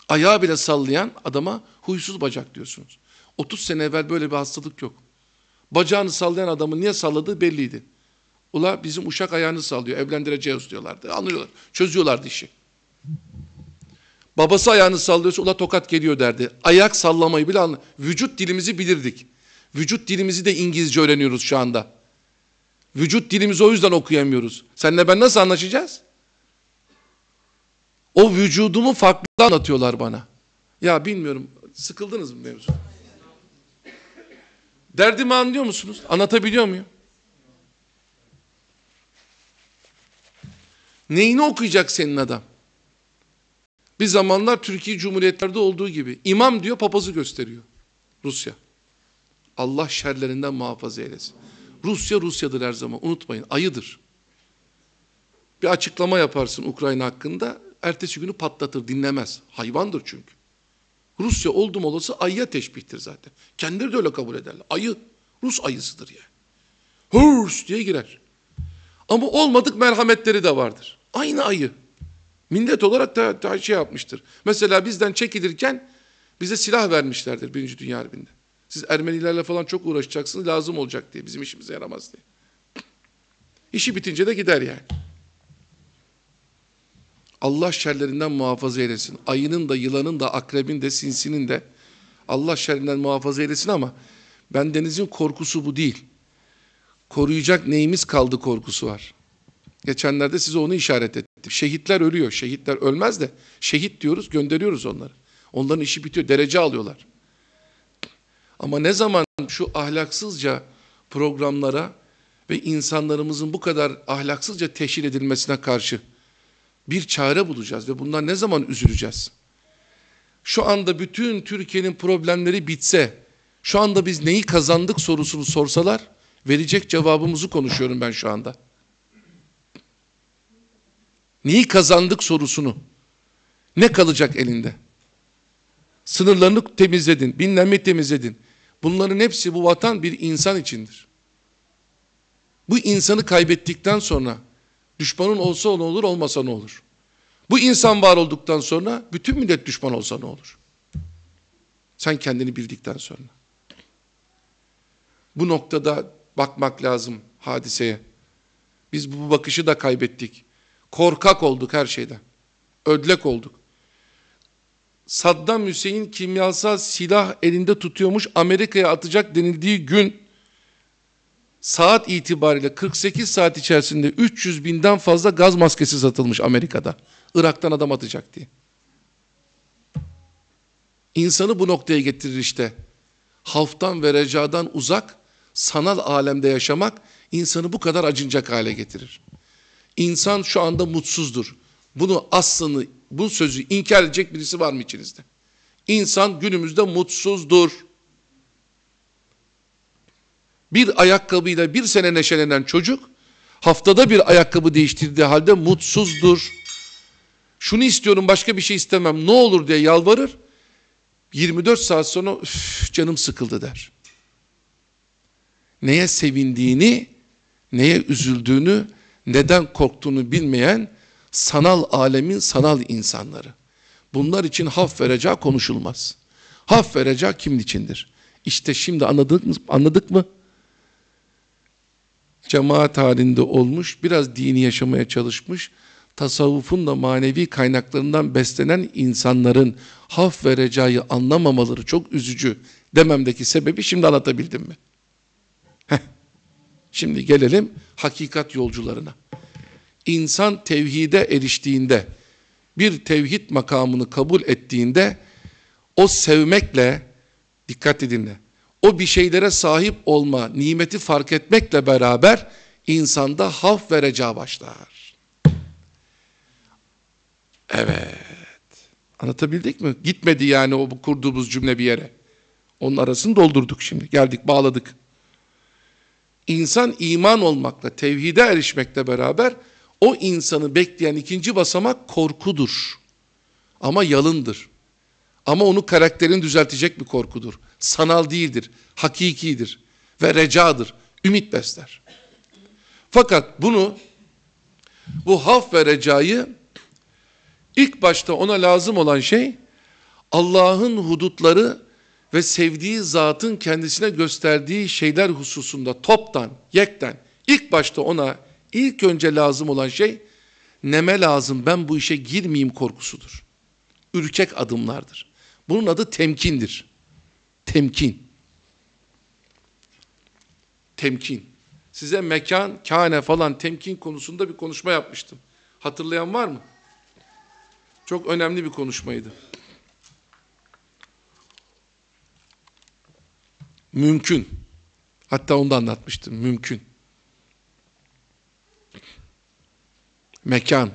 Ayağı bile sallayan adama huysuz bacak diyorsunuz. 30 sene evvel böyle bir hastalık yok. Bacağını sallayan adamın niye salladığı belliydi. Ula bizim uşak ayağını sallıyor, evlendireceğiz diyorlardı. Anlıyorlar, çözüyorlardı işi. Babası ayağını sallıyorsa ula tokat geliyor derdi. Ayak sallamayı bile anla. Vücut dilimizi bilirdik. Vücut dilimizi de İngilizce öğreniyoruz şu anda. Vücut dilimizi o yüzden okuyamıyoruz. Senle ben nasıl anlaşacağız? O vücudumu farklı anlatıyorlar bana. Ya bilmiyorum sıkıldınız mı mevzu? Derdimi anlıyor musunuz? Anlatabiliyor muyum? Neyini okuyacak senin adam? Bir zamanlar Türkiye Cumhuriyetlerde olduğu gibi imam diyor papazı gösteriyor Rusya. Allah şerlerinden muhafaza eylesin. Rusya Rusya'dır her zaman unutmayın ayıdır. Bir açıklama yaparsın Ukrayna hakkında ertesi günü patlatır dinlemez. Hayvandır çünkü. Rusya oldum olası ayıya teşbihtir zaten. Kendileri de öyle kabul ederler. Ayı Rus ayısıdır yani. Hurs diye girer. Ama olmadık merhametleri de vardır. Aynı ayı. Minnet olarak da, da şey yapmıştır. Mesela bizden çekilirken bize silah vermişlerdir Birinci Dünya Harbi'nde. Siz Ermenilerle falan çok uğraşacaksınız lazım olacak diye bizim işimize yaramaz diye. İşi bitince de gider yani. Allah şerlerinden muhafaza eylesin. Ayının da yılanın da akrebin de sinsinin de Allah şerrinden muhafaza eylesin ama bendenizin korkusu bu değil. Koruyacak neyimiz kaldı korkusu var. Geçenlerde size onu işaret ettim. Şehitler ölüyor. Şehitler ölmez de şehit diyoruz gönderiyoruz onları. Onların işi bitiyor. Derece alıyorlar. Ama ne zaman şu ahlaksızca programlara ve insanlarımızın bu kadar ahlaksızca teşhir edilmesine karşı bir çare bulacağız ve bundan ne zaman üzüleceğiz? Şu anda bütün Türkiye'nin problemleri bitse, şu anda biz neyi kazandık sorusunu sorsalar verecek cevabımızı konuşuyorum ben şu anda. Neyi kazandık sorusunu. Ne kalacak elinde? Sınırlarını temizledin, binlenmeyi temizledin. Bunların hepsi bu vatan bir insan içindir. Bu insanı kaybettikten sonra düşmanın olsa ne olur, olmasa ne olur? Bu insan var olduktan sonra bütün millet düşman olsa ne olur? Sen kendini bildikten sonra. Bu noktada bakmak lazım hadiseye. Biz bu bakışı da kaybettik. Korkak olduk her şeyden. Ödlek olduk. Saddam Hüseyin kimyasal silah elinde tutuyormuş Amerika'ya atacak denildiği gün saat itibariyle 48 saat içerisinde 300 binden fazla gaz maskesi satılmış Amerika'da. Irak'tan adam atacak diye. İnsanı bu noktaya getirir işte. Haftan ve recadan uzak, sanal alemde yaşamak insanı bu kadar acınacak hale getirir. İnsan şu anda mutsuzdur. Bunu aslını, bu sözü inkar edecek birisi var mı içinizde? İnsan günümüzde mutsuzdur. Bir ayakkabıyla bir sene neşelenen çocuk haftada bir ayakkabı değiştirdiği halde mutsuzdur. Şunu istiyorum başka bir şey istemem ne olur diye yalvarır. 24 saat sonra canım sıkıldı der. Neye sevindiğini, neye üzüldüğünü neden korktuğunu bilmeyen sanal alemin sanal insanları. Bunlar için haf vereceği konuşulmaz. Haf vereceği kimin içindir? İşte şimdi anladık mı? Anladık mı? Cemaat halinde olmuş, biraz dini yaşamaya çalışmış, tasavvufun da manevi kaynaklarından beslenen insanların haf vereceği anlamamaları çok üzücü dememdeki sebebi şimdi anlatabildim mi? Şimdi gelelim hakikat yolcularına. İnsan tevhide eriştiğinde, bir tevhid makamını kabul ettiğinde o sevmekle, dikkat edinle, o bir şeylere sahip olma nimeti fark etmekle beraber insanda haf ve reca başlar. Evet. Anlatabildik mi? Gitmedi yani o kurduğumuz cümle bir yere. Onun arasını doldurduk şimdi. Geldik bağladık. İnsan iman olmakla, tevhide erişmekle beraber o insanı bekleyen ikinci basamak korkudur. Ama yalındır. Ama onu karakterini düzeltecek bir korkudur. Sanal değildir, hakikidir ve recadır. Ümit besler. Fakat bunu, bu haf ve recayı ilk başta ona lazım olan şey Allah'ın hudutları ve sevdiği zatın kendisine gösterdiği şeyler hususunda toptan, yekten, ilk başta ona ilk önce lazım olan şey neme lazım ben bu işe girmeyeyim korkusudur. Ürkek adımlardır. Bunun adı temkindir. Temkin. Temkin. Size mekan, kane falan temkin konusunda bir konuşma yapmıştım. Hatırlayan var mı? Çok önemli bir konuşmaydı. Mümkün. Hatta onu da anlatmıştım. Mümkün. Mekan.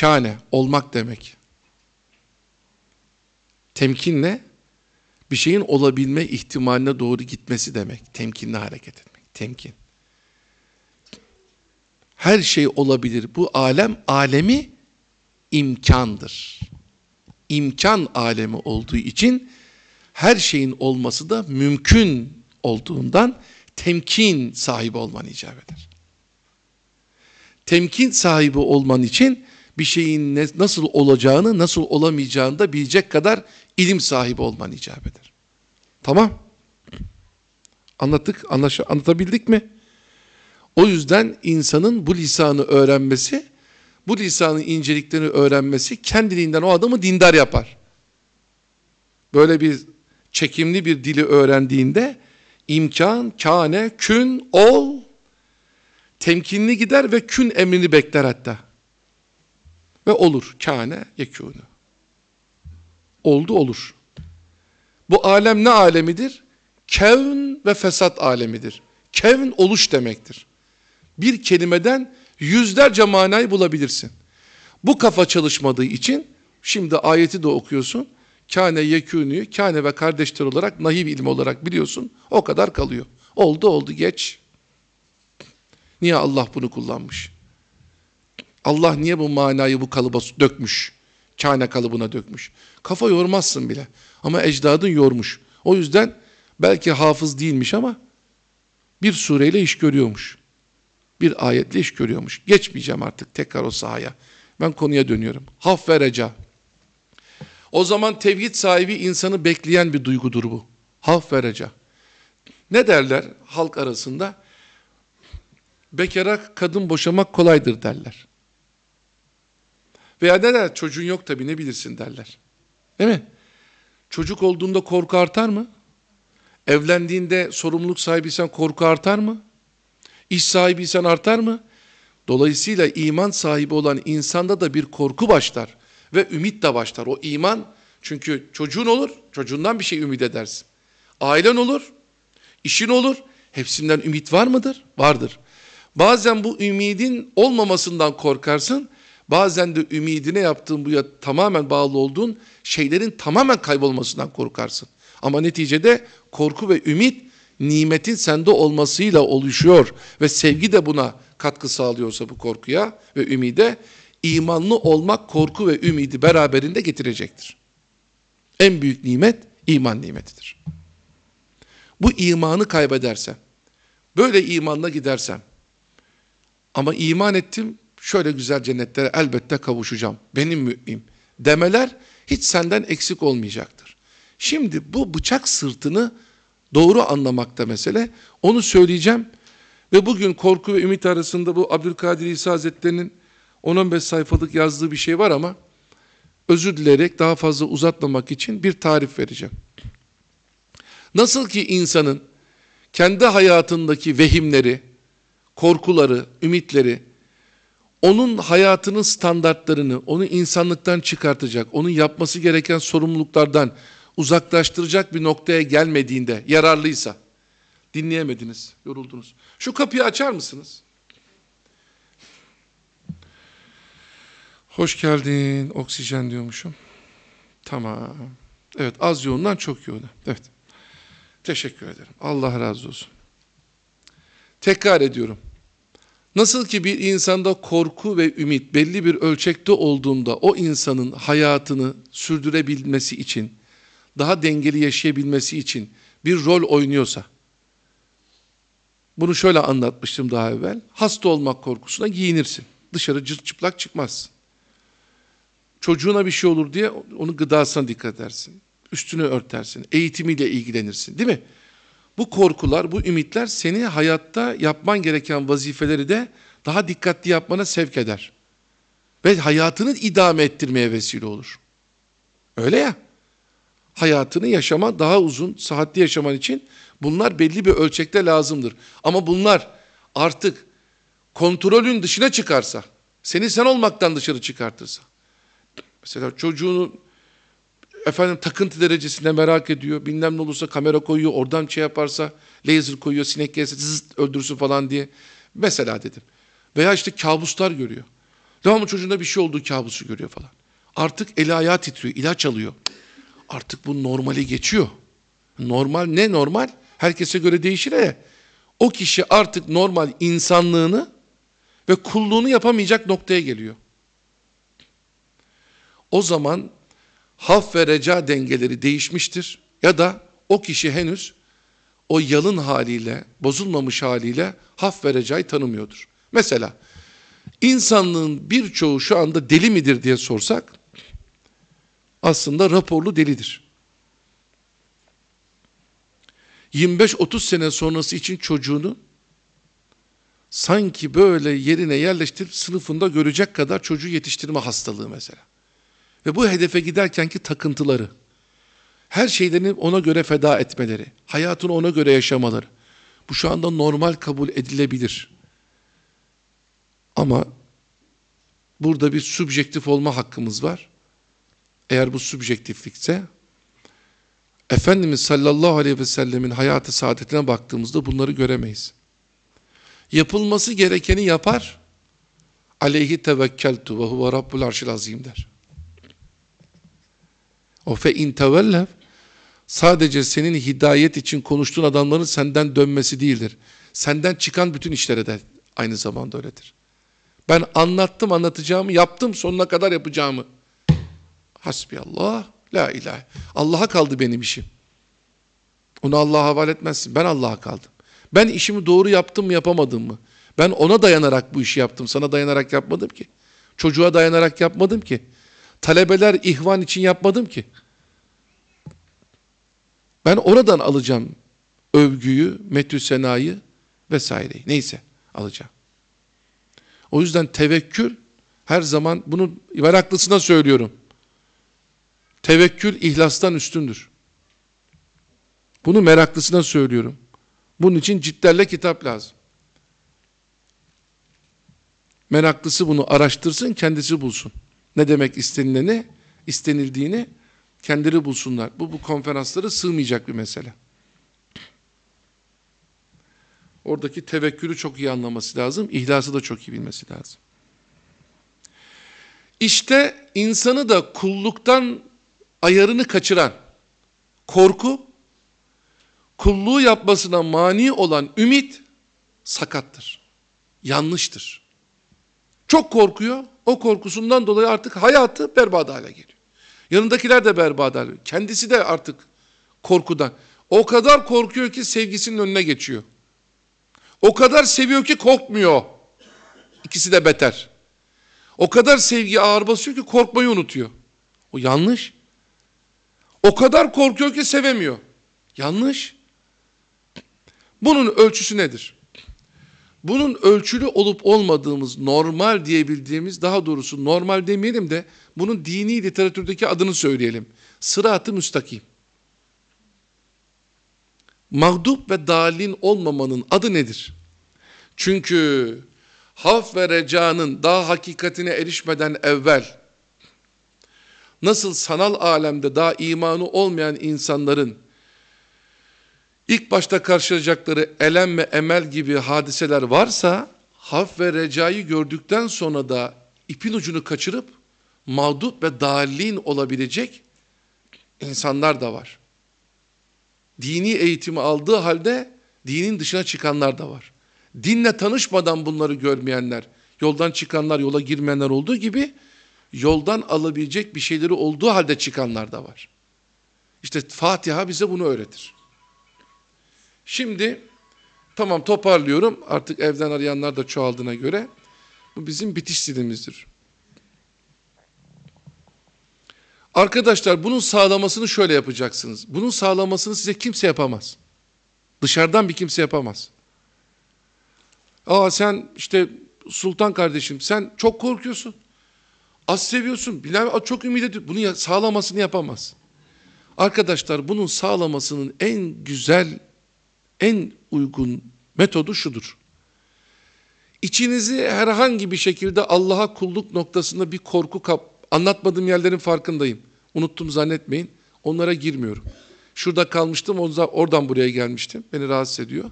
Kâne, olmak demek. Temkinle, Bir şeyin olabilme ihtimaline doğru gitmesi demek. Temkinle hareket etmek. Temkin. Her şey olabilir. Bu alem, alemi imkandır. İmkan alemi olduğu için her şeyin olması da mümkün olduğundan temkin sahibi olman icap eder. Temkin sahibi olman için bir şeyin ne, nasıl olacağını, nasıl olamayacağını da bilecek kadar ilim sahibi olman icap eder. Tamam. Anlattık, anlaşa, anlatabildik mi? O yüzden insanın bu lisanı öğrenmesi, bu lisanın inceliklerini öğrenmesi kendiliğinden o adamı dindar yapar. Böyle bir çekimli bir dili öğrendiğinde imkan, kâne kün, ol temkinli gider ve kün emrini bekler hatta. Ve olur. Kâne yekûnü. Oldu olur. Bu alem ne alemidir? Kevn ve fesat alemidir. Kevn oluş demektir. Bir kelimeden yüzlerce manayı bulabilirsin. Bu kafa çalışmadığı için şimdi ayeti de okuyorsun. Kâne yekûnü, kâne ve kardeşler olarak nahiv ilim olarak biliyorsun. O kadar kalıyor. Oldu oldu geç. Niye Allah bunu kullanmış? Allah niye bu manayı bu kalıba dökmüş? Kâne kalıbına dökmüş. Kafa yormazsın bile. Ama ecdadın yormuş. O yüzden belki hafız değilmiş ama bir sureyle iş görüyormuş. Bir ayetle iş görüyormuş. Geçmeyeceğim artık tekrar o sahaya. Ben konuya dönüyorum. Haf ve reca. O zaman tevhid sahibi insanı bekleyen bir duygudur bu. Haf vereca. Ne derler halk arasında? Bekara kadın boşamak kolaydır derler. Veya ne der? Çocuğun yok tabi ne bilirsin derler. Değil mi? Çocuk olduğunda korku artar mı? Evlendiğinde sorumluluk sahibiysen korku artar mı? İş sahibiysen artar mı? Dolayısıyla iman sahibi olan insanda da bir korku başlar. Ve ümit de başlar. O iman çünkü çocuğun olur, çocuğundan bir şey ümit edersin. Ailen olur, işin olur. Hepsinden ümit var mıdır? Vardır. Bazen bu ümidin olmamasından korkarsın. Bazen de ümidine yaptığın bu ya tamamen bağlı olduğun şeylerin tamamen kaybolmasından korkarsın. Ama neticede korku ve ümit nimetin sende olmasıyla oluşuyor ve sevgi de buna katkı sağlıyorsa bu korkuya ve ümide imanlı olmak korku ve ümidi beraberinde getirecektir. En büyük nimet iman nimetidir. Bu imanı kaybedersem, böyle imanla gidersem, ama iman ettim, şöyle güzel cennetlere elbette kavuşacağım, benim mü'mim demeler hiç senden eksik olmayacaktır. Şimdi bu bıçak sırtını doğru anlamakta mesele, onu söyleyeceğim ve bugün korku ve ümit arasında bu Abdülkadir İsa Hazretleri'nin 10-15 sayfalık yazdığı bir şey var ama özür dileyerek daha fazla uzatmamak için bir tarif vereceğim. Nasıl ki insanın kendi hayatındaki vehimleri, korkuları, ümitleri, onun hayatının standartlarını, onu insanlıktan çıkartacak, onun yapması gereken sorumluluklardan uzaklaştıracak bir noktaya gelmediğinde, yararlıysa, dinleyemediniz, yoruldunuz. Şu kapıyı açar mısınız? Hoş geldin oksijen diyormuşum. Tamam. Evet az yoğundan çok yoğuna. Evet. Teşekkür ederim. Allah razı olsun. Tekrar ediyorum. Nasıl ki bir insanda korku ve ümit belli bir ölçekte olduğunda o insanın hayatını sürdürebilmesi için, daha dengeli yaşayabilmesi için bir rol oynuyorsa, bunu şöyle anlatmıştım daha evvel, hasta olmak korkusuna giyinirsin, dışarı cırt çıplak çıkmazsın. Çocuğuna bir şey olur diye onun gıdasına dikkat edersin. Üstünü örtersin. Eğitimiyle ilgilenirsin değil mi? Bu korkular, bu ümitler seni hayatta yapman gereken vazifeleri de daha dikkatli yapmana sevk eder. Ve hayatını idame ettirmeye vesile olur. Öyle ya. Hayatını yaşama daha uzun, sıhhatli yaşaman için bunlar belli bir ölçekte lazımdır. Ama bunlar artık kontrolün dışına çıkarsa, seni sen olmaktan dışarı çıkartırsa, Mesela çocuğunu efendim takıntı derecesinde merak ediyor. Bilmem ne olursa kamera koyuyor. Oradan şey yaparsa laser koyuyor. Sinek gelirse zızt öldürsün falan diye. Mesela dedim. Veya işte kabuslar görüyor. Devamlı çocuğunda bir şey olduğu kabusu görüyor falan. Artık eli ayağı titriyor. ilaç alıyor. Artık bu normali geçiyor. Normal ne normal? Herkese göre değişir he. O kişi artık normal insanlığını ve kulluğunu yapamayacak noktaya geliyor o zaman haf ve reca dengeleri değişmiştir ya da o kişi henüz o yalın haliyle, bozulmamış haliyle haf ve recayı tanımıyordur. Mesela insanlığın birçoğu şu anda deli midir diye sorsak aslında raporlu delidir. 25-30 sene sonrası için çocuğunu sanki böyle yerine yerleştirip sınıfında görecek kadar çocuğu yetiştirme hastalığı mesela. Ve bu hedefe giderkenki takıntıları, her şeylerini ona göre feda etmeleri, hayatını ona göre yaşamaları. Bu şu anda normal kabul edilebilir. Ama burada bir subjektif olma hakkımız var. Eğer bu subjektiflikse Efendimiz sallallahu aleyhi ve sellemin hayatı saadetine baktığımızda bunları göremeyiz. Yapılması gerekeni yapar. Aleyhi tevekkeltu ve huve rabbul arşil azim der. O fe intevellev sadece senin hidayet için konuştuğun adamların senden dönmesi değildir. Senden çıkan bütün işlere de aynı zamanda öyledir. Ben anlattım anlatacağımı yaptım sonuna kadar yapacağımı. Hasbiyallah la ilahe. Allah'a kaldı benim işim. Onu Allah'a havale etmezsin. Ben Allah'a kaldım. Ben işimi doğru yaptım mı yapamadım mı? Ben ona dayanarak bu işi yaptım. Sana dayanarak yapmadım ki. Çocuğa dayanarak yapmadım ki talebeler ihvan için yapmadım ki. Ben oradan alacağım övgüyü, metü senayı vesaireyi. Neyse alacağım. O yüzden tevekkül her zaman bunu meraklısına söylüyorum. Tevekkül ihlastan üstündür. Bunu meraklısına söylüyorum. Bunun için ciltlerle kitap lazım. Meraklısı bunu araştırsın, kendisi bulsun ne demek istenileni, istenildiğini kendileri bulsunlar. Bu, bu konferanslara sığmayacak bir mesele. Oradaki tevekkülü çok iyi anlaması lazım. İhlası da çok iyi bilmesi lazım. İşte insanı da kulluktan ayarını kaçıran korku, kulluğu yapmasına mani olan ümit sakattır. Yanlıştır. Çok korkuyor. O korkusundan dolayı artık hayatı berbat hale geliyor. Yanındakiler de berbat hale geliyor. Kendisi de artık korkudan. O kadar korkuyor ki sevgisinin önüne geçiyor. O kadar seviyor ki korkmuyor. İkisi de beter. O kadar sevgi ağır basıyor ki korkmayı unutuyor. O yanlış. O kadar korkuyor ki sevemiyor. Yanlış. Bunun ölçüsü nedir? bunun ölçülü olup olmadığımız normal diyebildiğimiz daha doğrusu normal demeyelim de bunun dini literatürdeki adını söyleyelim. Sırat-ı müstakim. Mağdup ve dalin olmamanın adı nedir? Çünkü haf ve recanın daha hakikatine erişmeden evvel nasıl sanal alemde daha imanı olmayan insanların İlk başta karşılayacakları elem ve emel gibi hadiseler varsa haf ve recayı gördükten sonra da ipin ucunu kaçırıp mağdup ve dalin olabilecek insanlar da var. Dini eğitimi aldığı halde dinin dışına çıkanlar da var. Dinle tanışmadan bunları görmeyenler, yoldan çıkanlar, yola girmeyenler olduğu gibi yoldan alabilecek bir şeyleri olduğu halde çıkanlar da var. İşte Fatiha bize bunu öğretir. Şimdi tamam toparlıyorum. Artık evden arayanlar da çoğaldığına göre bu bizim bitiş dilimizdir. Arkadaşlar bunun sağlamasını şöyle yapacaksınız. Bunun sağlamasını size kimse yapamaz. Dışarıdan bir kimse yapamaz. Aa sen işte Sultan kardeşim sen çok korkuyorsun. Az seviyorsun. Bilal çok ümit ediyor. Bunu sağlamasını yapamaz. Arkadaşlar bunun sağlamasının en güzel en uygun metodu şudur. İçinizi herhangi bir şekilde Allah'a kulluk noktasında bir korku kap anlatmadığım yerlerin farkındayım. Unuttum zannetmeyin. Onlara girmiyorum. Şurada kalmıştım, oradan buraya gelmiştim. Beni rahatsız ediyor.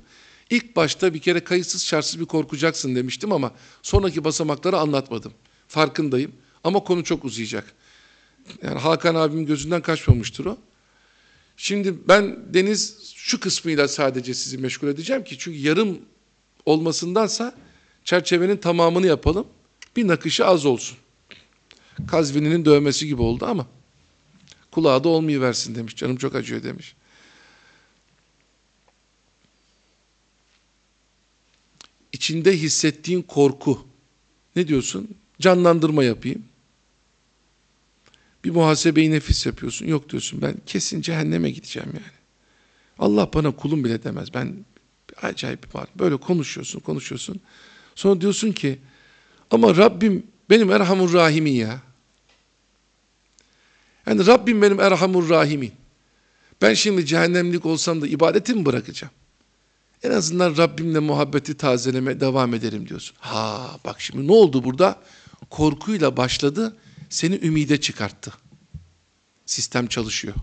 İlk başta bir kere kayıtsız şartsız bir korkacaksın demiştim ama sonraki basamakları anlatmadım. Farkındayım ama konu çok uzayacak. Yani Hakan abimin gözünden kaçmamıştır o. Şimdi ben deniz şu kısmıyla sadece sizi meşgul edeceğim ki çünkü yarım olmasındansa çerçevenin tamamını yapalım. Bir nakışı az olsun. Kazvini'nin dövmesi gibi oldu ama kulağı da versin demiş. Canım çok acıyor demiş. İçinde hissettiğin korku. Ne diyorsun? Canlandırma yapayım. Bir muhasebeyi nefis yapıyorsun. Yok diyorsun ben kesin cehenneme gideceğim yani. Allah bana kulum bile demez. Ben acayip var. Böyle konuşuyorsun, konuşuyorsun. Sonra diyorsun ki ama Rabbim benim Erhamur Rahimi ya. Yani Rabbim benim Erhamur Rahimi. Ben şimdi cehennemlik olsam da ibadetimi bırakacağım? En azından Rabbimle muhabbeti tazeleme devam ederim diyorsun. Ha bak şimdi ne oldu burada? Korkuyla başladı, seni ümide çıkarttı. Sistem çalışıyor.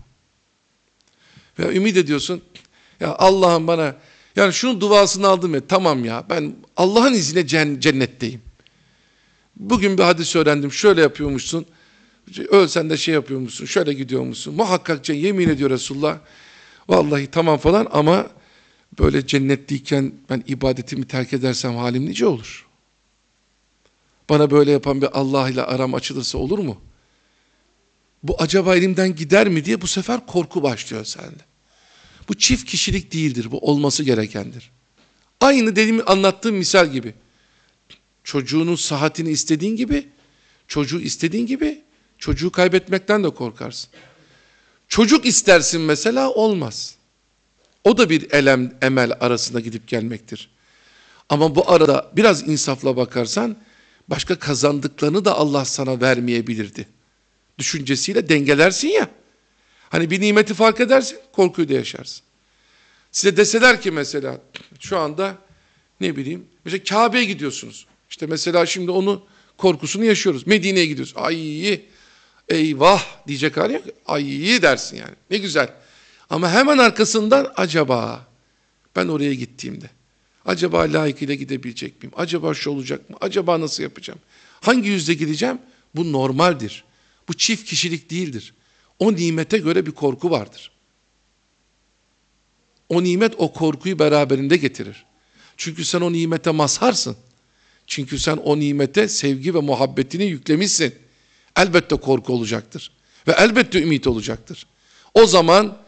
Ve ümit ediyorsun. Ya Allah'ım bana yani şunun duasını aldım ya tamam ya ben Allah'ın izniyle cennetteyim. Bugün bir hadis öğrendim şöyle yapıyormuşsun. Ölsen de şey yapıyormuşsun şöyle gidiyormuşsun. Muhakkak cennet yemin ediyor Resulullah. Vallahi tamam falan ama böyle cennetliyken ben ibadetimi terk edersem halim nice olur? Bana böyle yapan bir Allah ile aram açılırsa olur mu? Bu acaba elimden gider mi diye bu sefer korku başlıyor sende. Bu çift kişilik değildir. Bu olması gerekendir. Aynı dediğim anlattığım misal gibi. Çocuğunun saatini istediğin gibi, çocuğu istediğin gibi çocuğu kaybetmekten de korkarsın. Çocuk istersin mesela olmaz. O da bir elem, emel arasında gidip gelmektir. Ama bu arada biraz insafla bakarsan başka kazandıklarını da Allah sana vermeyebilirdi düşüncesiyle dengelersin ya. Hani bir nimeti fark edersin, korkuyu da yaşarsın. Size deseler ki mesela şu anda ne bileyim mesela Kabe'ye gidiyorsunuz. İşte mesela şimdi onu korkusunu yaşıyoruz. Medine'ye gidiyoruz. Ay eyvah diyecek hali yok. Ay dersin yani. Ne güzel. Ama hemen arkasından acaba ben oraya gittiğimde acaba layıkıyla gidebilecek miyim? Acaba şu olacak mı? Acaba nasıl yapacağım? Hangi yüzde gideceğim? Bu normaldir. Bu çift kişilik değildir. O nimete göre bir korku vardır. O nimet o korkuyu beraberinde getirir. Çünkü sen o nimete mazharsın. Çünkü sen o nimete sevgi ve muhabbetini yüklemişsin. Elbette korku olacaktır. Ve elbette ümit olacaktır. O zaman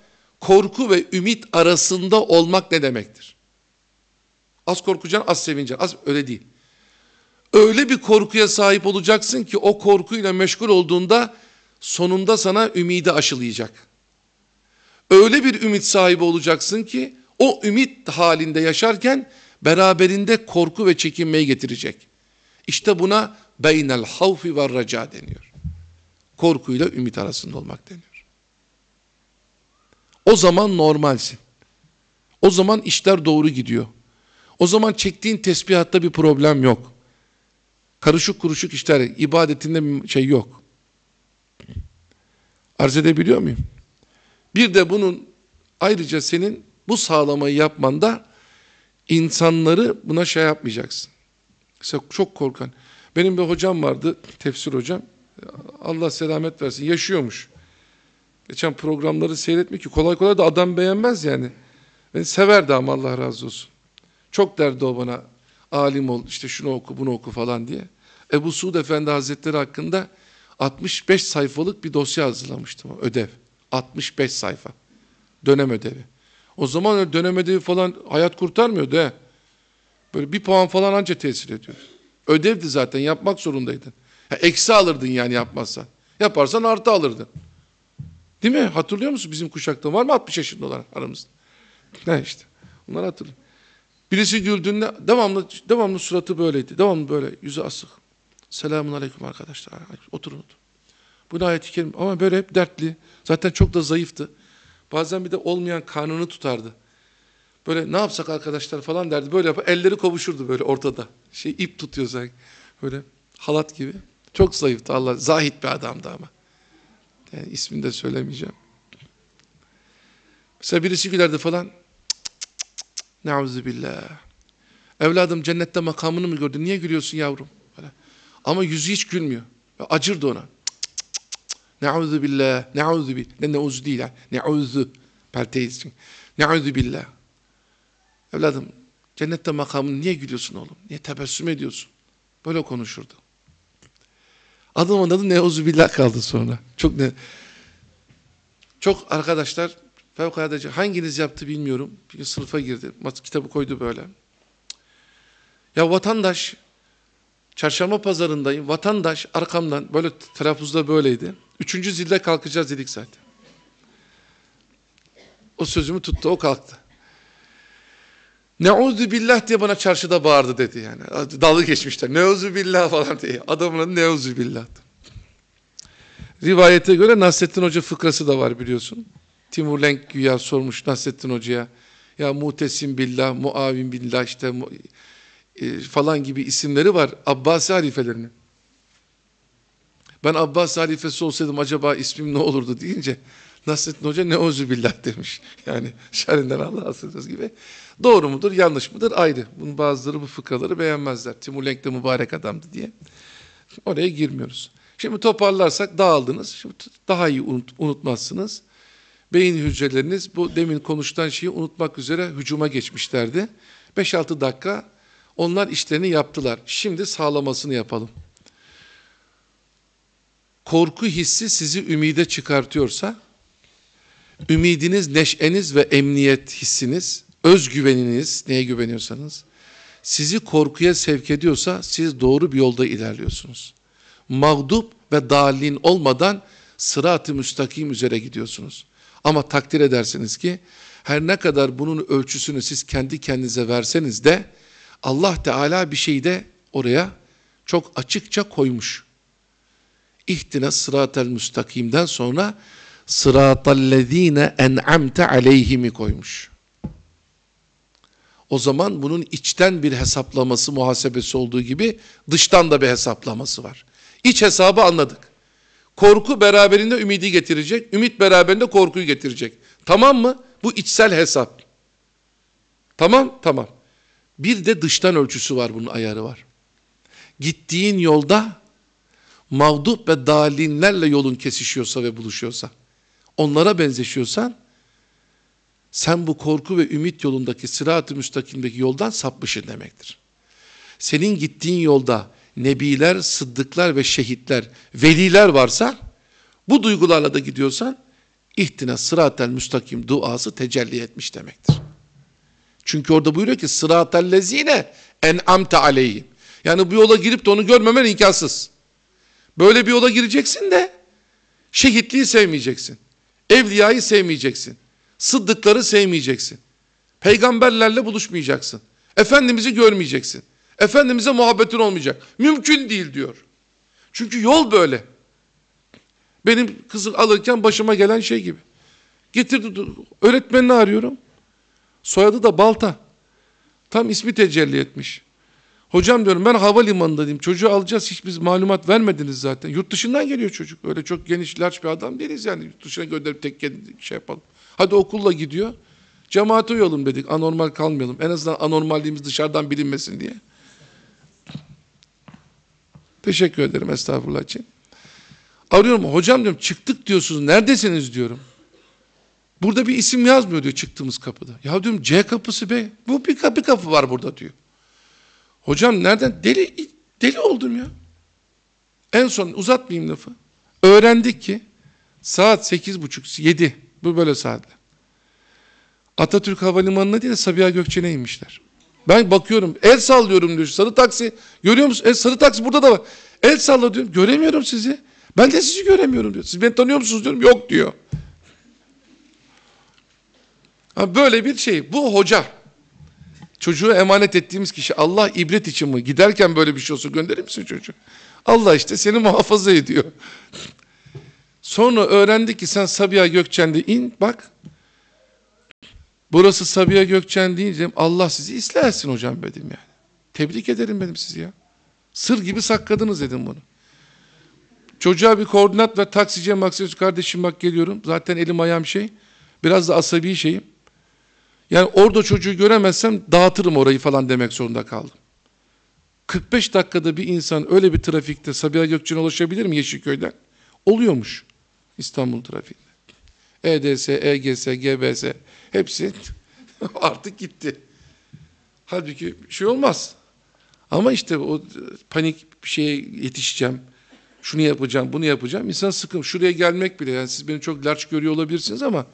korku ve ümit arasında olmak ne demektir? Az korkacaksın, az sevineceksin. Az öyle değil. Öyle bir korkuya sahip olacaksın ki o korkuyla meşgul olduğunda sonunda sana ümidi aşılayacak. Öyle bir ümit sahibi olacaksın ki o ümit halinde yaşarken beraberinde korku ve çekinmeyi getirecek. İşte buna beynel havfi ve raca deniyor. Korkuyla ümit arasında olmak deniyor. O zaman normalsin. O zaman işler doğru gidiyor. O zaman çektiğin tesbihatta bir problem yok karışık kuruşuk işler, ibadetinde bir şey yok. Arz edebiliyor muyum? Bir de bunun ayrıca senin bu sağlamayı yapmanda insanları buna şey yapmayacaksın. Mesela çok korkan. Benim bir hocam vardı, tefsir hocam. Allah selamet versin, yaşıyormuş. Geçen programları seyretmek ki kolay kolay da adam beğenmez yani. Beni severdi ama Allah razı olsun. Çok derdi o bana alim ol, işte şunu oku, bunu oku falan diye. Ebu Suud Efendi Hazretleri hakkında 65 sayfalık bir dosya hazırlamıştım. Ödev. 65 sayfa. Dönem ödevi. O zaman dönem ödevi falan hayat kurtarmıyordu he. Böyle bir puan falan anca tesir ediyor. Ödevdi zaten yapmak zorundaydın. Ya, eksi alırdın yani yapmazsan. Yaparsan artı alırdın. Değil mi? Hatırlıyor musun bizim kuşakta var mı 60 yaşında olan aramızda? Ne işte. Bunları hatırlıyorum. Birisi güldüğünde devamlı devamlı suratı böyleydi. Devamlı böyle yüzü asık. Selamun aleyküm arkadaşlar. Oturun Bu da ayet-i kerim. Ama böyle hep dertli. Zaten çok da zayıftı. Bazen bir de olmayan karnını tutardı. Böyle ne yapsak arkadaşlar falan derdi. Böyle yapar. Elleri kovuşurdu böyle ortada. Şey ip tutuyor sanki. Böyle halat gibi. Çok zayıftı Allah. Zahit bir adamdı ama. Yani ismini de söylemeyeceğim. Mesela birisi gülerdi falan. Neuzubillah. Evladım cennette makamını mı gördün? Niye gülüyorsun yavrum? Böyle. Ama yüzü hiç gülmüyor. Acırdı ona. Neuzu billah. Neuzu billah. Ne neuzu değil. Neuzu. Perteyiz çünkü. Neuzu Evladım cennette makamını niye gülüyorsun oğlum? Niye tebessüm ediyorsun? Böyle konuşurdu. Adamın adı neuzu billah kaldı sonra. Çok ne... Çok arkadaşlar Fevkalade hanginiz yaptı bilmiyorum. Bir gün sınıfa girdi. Kitabı koydu böyle. Ya vatandaş çarşamba pazarındayım. Vatandaş arkamdan böyle telaffuzda böyleydi. Üçüncü zilde kalkacağız dedik zaten. O sözümü tuttu. O kalktı. Neuzu billah diye bana çarşıda bağırdı dedi yani. Dalı geçmişler. Neuzu billah falan diye. Adamın adı neuzu billah. Rivayete göre Nasrettin Hoca fıkrası da var biliyorsun. Timur Lenk güya sormuş Nasrettin Hoca'ya. Ya Mutesim Billah, Muavin Billah işte e, falan gibi isimleri var Abbasi halifelerinin. Ben Abbas halifesi olsaydım acaba ismim ne olurdu deyince Nasrettin Hoca ne billah demiş. Yani şerrinden Allah'a sığınırız gibi. Doğru mudur yanlış mıdır ayrı. Bunun bazıları bu fıkraları beğenmezler. Timur Timulenk de mübarek adamdı diye. Oraya girmiyoruz. Şimdi toparlarsak dağıldınız. Şimdi daha iyi unut, unutmazsınız beyin hücreleriniz bu demin konuşulan şeyi unutmak üzere hücuma geçmişlerdi. 5-6 dakika onlar işlerini yaptılar. Şimdi sağlamasını yapalım. Korku hissi sizi ümide çıkartıyorsa, ümidiniz, neşeniz ve emniyet hissiniz, özgüveniniz, neye güveniyorsanız, sizi korkuya sevk ediyorsa siz doğru bir yolda ilerliyorsunuz. Mağdup ve dalin olmadan sırat-ı müstakim üzere gidiyorsunuz. Ama takdir edersiniz ki her ne kadar bunun ölçüsünü siz kendi kendinize verseniz de Allah Teala bir şeyi de oraya çok açıkça koymuş. İhtine sıratel müstakimden sonra sıratallezine en'amte aleyhimi koymuş. O zaman bunun içten bir hesaplaması, muhasebesi olduğu gibi dıştan da bir hesaplaması var. İç hesabı anladık. Korku beraberinde ümidi getirecek, ümit beraberinde korkuyu getirecek. Tamam mı? Bu içsel hesap. Tamam, tamam. Bir de dıştan ölçüsü var bunun ayarı var. Gittiğin yolda mağdup ve dalinlerle yolun kesişiyorsa ve buluşuyorsa, onlara benzeşiyorsan, sen bu korku ve ümit yolundaki sırat-ı müstakimdeki yoldan sapmışsın demektir. Senin gittiğin yolda nebiler, sıddıklar ve şehitler, veliler varsa bu duygularla da gidiyorsan ihtina sıratel müstakim duası tecelli etmiş demektir. Çünkü orada buyuruyor ki sıratel lezine en amte aleyhim. Yani bu yola girip de onu görmemen imkansız. Böyle bir yola gireceksin de şehitliği sevmeyeceksin. Evliyayı sevmeyeceksin. Sıddıkları sevmeyeceksin. Peygamberlerle buluşmayacaksın. Efendimiz'i görmeyeceksin. Efendimiz'e muhabbetin olmayacak. Mümkün değil diyor. Çünkü yol böyle. Benim kızı alırken başıma gelen şey gibi. Getirdi öğretmenini arıyorum. Soyadı da Balta. Tam ismi tecelli etmiş. Hocam diyorum ben havalimanındayım. Çocuğu alacağız hiç biz malumat vermediniz zaten. Yurt dışından geliyor çocuk. Öyle çok geniş large bir adam değiliz yani. Yurt dışına gönderip tek şey yapalım. Hadi okulla gidiyor. Cemaate uyalım dedik. Anormal kalmayalım. En azından anormalliğimiz dışarıdan bilinmesin diye. Teşekkür ederim estağfurullah için. Arıyorum hocam diyorum çıktık diyorsunuz neredesiniz diyorum. Burada bir isim yazmıyor diyor çıktığımız kapıda. Ya diyorum C kapısı be. Bu bir kapı, kapı var burada diyor. Hocam nereden? Deli, deli oldum ya. En son uzatmayayım lafı. Öğrendik ki saat sekiz buçuk, yedi. Bu böyle saatler. Atatürk Havalimanı'na değil de Sabiha Gökçen'e inmişler. Ben bakıyorum el sallıyorum diyor sarı taksi. Görüyor musun? El, sarı taksi burada da var. El salla diyorum. Göremiyorum sizi. Ben de sizi göremiyorum diyor. Siz beni tanıyor musunuz diyorum. Yok diyor. Ha böyle bir şey. Bu hoca. Çocuğu emanet ettiğimiz kişi Allah ibret için mi? Giderken böyle bir şey olsa gönderir misin çocuğu? Allah işte seni muhafaza ediyor. Sonra öğrendi ki sen Sabiha Gökçen'de in bak Burası Sabiha Gökçen deyince Allah sizi islersin hocam dedim yani. Tebrik ederim benim sizi ya. Sır gibi sakladınız dedim bunu. Çocuğa bir koordinat ve taksiciye maksiyon kardeşim bak geliyorum. Zaten elim ayağım şey. Biraz da asabi şeyim. Yani orada çocuğu göremezsem dağıtırım orayı falan demek zorunda kaldım. 45 dakikada bir insan öyle bir trafikte Sabiha Gökçen'e ulaşabilir mi Yeşilköy'den? Oluyormuş İstanbul trafiği. EDS, EGS, GBS hepsi artık gitti. Halbuki şey olmaz. Ama işte o panik bir şeye yetişeceğim. Şunu yapacağım, bunu yapacağım. İnsan sıkım. Şuraya gelmek bile. Yani siz beni çok larç görüyor olabilirsiniz ama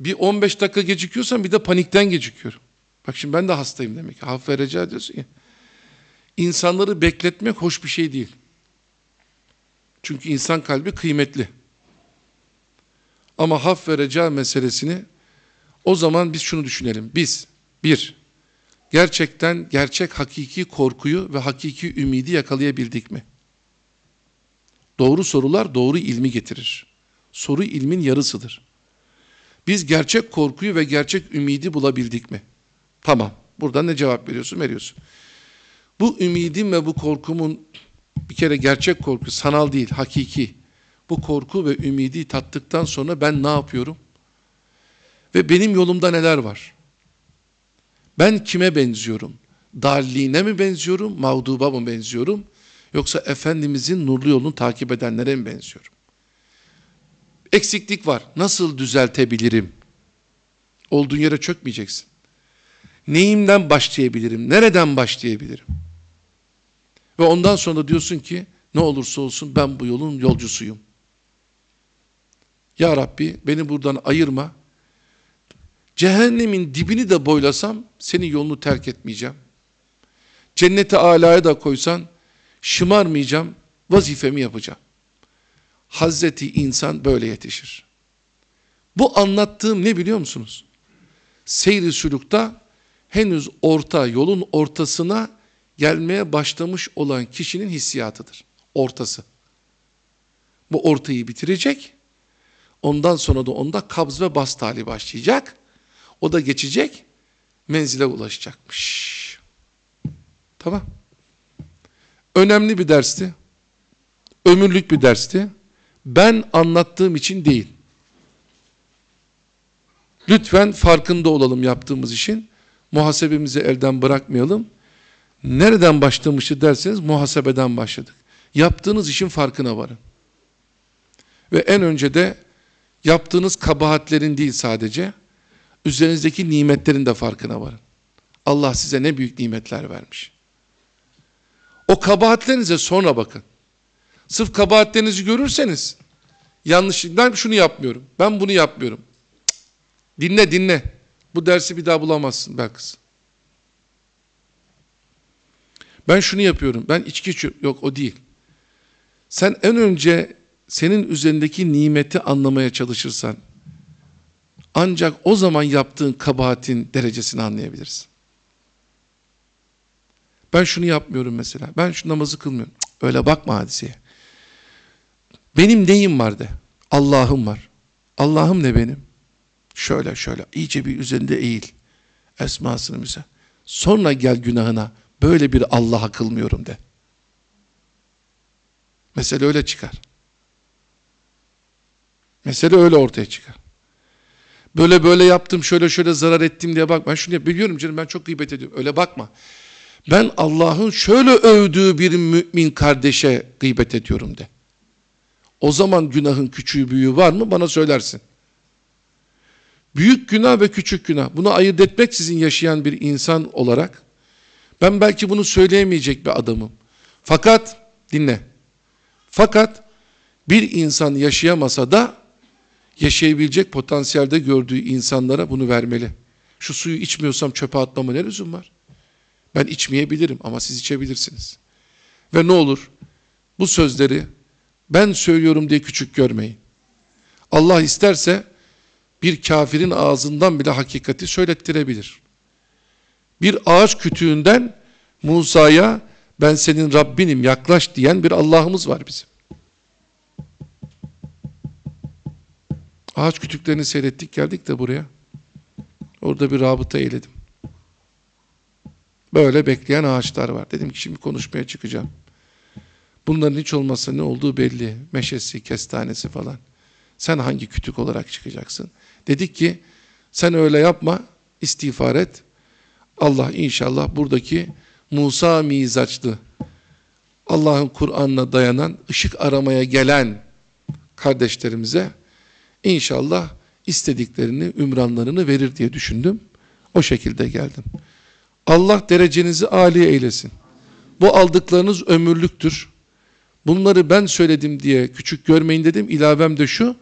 bir 15 dakika gecikiyorsam bir de panikten gecikiyorum. Bak şimdi ben de hastayım demek. Hafif rica ediyorsun ya. İnsanları bekletmek hoş bir şey değil. Çünkü insan kalbi kıymetli. Ama haf ve reca meselesini o zaman biz şunu düşünelim. Biz bir, gerçekten gerçek hakiki korkuyu ve hakiki ümidi yakalayabildik mi? Doğru sorular doğru ilmi getirir. Soru ilmin yarısıdır. Biz gerçek korkuyu ve gerçek ümidi bulabildik mi? Tamam. burada ne cevap veriyorsun? Veriyorsun. Bu ümidim ve bu korkumun bir kere gerçek korku sanal değil, hakiki bu korku ve ümidi tattıktan sonra ben ne yapıyorum? Ve benim yolumda neler var? Ben kime benziyorum? Darliğine mi benziyorum? Mağduba mı benziyorum? Yoksa Efendimizin nurlu yolunu takip edenlere mi benziyorum? Eksiklik var. Nasıl düzeltebilirim? Olduğun yere çökmeyeceksin. Neyimden başlayabilirim? Nereden başlayabilirim? Ve ondan sonra diyorsun ki ne olursa olsun ben bu yolun yolcusuyum. Ya Rabbi beni buradan ayırma. Cehennemin dibini de boylasam senin yolunu terk etmeyeceğim. Cennete alaya da koysan şımarmayacağım, vazifemi yapacağım. Hazreti insan böyle yetişir. Bu anlattığım ne biliyor musunuz? Seyri sülükta henüz orta, yolun ortasına gelmeye başlamış olan kişinin hissiyatıdır. Ortası. Bu ortayı bitirecek Ondan sonra da onda kabz ve bas hali başlayacak. O da geçecek, menzile ulaşacakmış. Tamam. Önemli bir dersti. Ömürlük bir dersti. Ben anlattığım için değil. Lütfen farkında olalım yaptığımız işin. Muhasebemizi elden bırakmayalım. Nereden başlamıştı derseniz muhasebeden başladık. Yaptığınız işin farkına varın. Ve en önce de Yaptığınız kabahatlerin değil sadece, üzerinizdeki nimetlerin de farkına varın. Allah size ne büyük nimetler vermiş. O kabahatlerinize sonra bakın. Sırf kabahatlerinizi görürseniz, yanlışlıkla şunu yapmıyorum, ben bunu yapmıyorum. dinle dinle, bu dersi bir daha bulamazsın ben Ben şunu yapıyorum, ben içki içiyorum. Yok o değil. Sen en önce senin üzerindeki nimeti anlamaya çalışırsan ancak o zaman yaptığın kabahatin derecesini anlayabilirsin. Ben şunu yapmıyorum mesela. Ben şu namazı kılmıyorum. öyle bakma hadiseye. Benim neyim var de. Allah'ım var. Allah'ım ne benim? Şöyle şöyle iyice bir üzerinde eğil. Esmasını bize. Sonra gel günahına. Böyle bir Allah'a kılmıyorum de. Mesela öyle çıkar. Mesele öyle ortaya çıkar. Böyle böyle yaptım, şöyle şöyle zarar ettim diye bak. Ben şunu yap, biliyorum canım ben çok gıybet ediyorum. Öyle bakma. Ben Allah'ın şöyle övdüğü bir mümin kardeşe gıybet ediyorum de. O zaman günahın küçüğü büyüğü var mı bana söylersin. Büyük günah ve küçük günah. Bunu ayırt etmek sizin yaşayan bir insan olarak ben belki bunu söyleyemeyecek bir adamım. Fakat dinle. Fakat bir insan yaşayamasa da yaşayabilecek potansiyelde gördüğü insanlara bunu vermeli. Şu suyu içmiyorsam çöpe atmama ne lüzum var? Ben içmeyebilirim ama siz içebilirsiniz. Ve ne olur bu sözleri ben söylüyorum diye küçük görmeyin. Allah isterse bir kafirin ağzından bile hakikati söylettirebilir. Bir ağaç kütüğünden Musa'ya ben senin Rabbinim yaklaş diyen bir Allah'ımız var bizim. Ağaç kütüklerini seyrettik geldik de buraya. Orada bir rabıta eyledim. Böyle bekleyen ağaçlar var. Dedim ki şimdi konuşmaya çıkacağım. Bunların hiç olmazsa ne olduğu belli. Meşesi, kestanesi falan. Sen hangi kütük olarak çıkacaksın? Dedik ki sen öyle yapma, istiğfar et. Allah inşallah buradaki Musa mizaçlı, Allah'ın Kur'an'la dayanan, ışık aramaya gelen kardeşlerimize İnşallah istediklerini, ümranlarını verir diye düşündüm. O şekilde geldim. Allah derecenizi âli eylesin. Bu aldıklarınız ömürlüktür. Bunları ben söyledim diye küçük görmeyin dedim. İlavem de şu,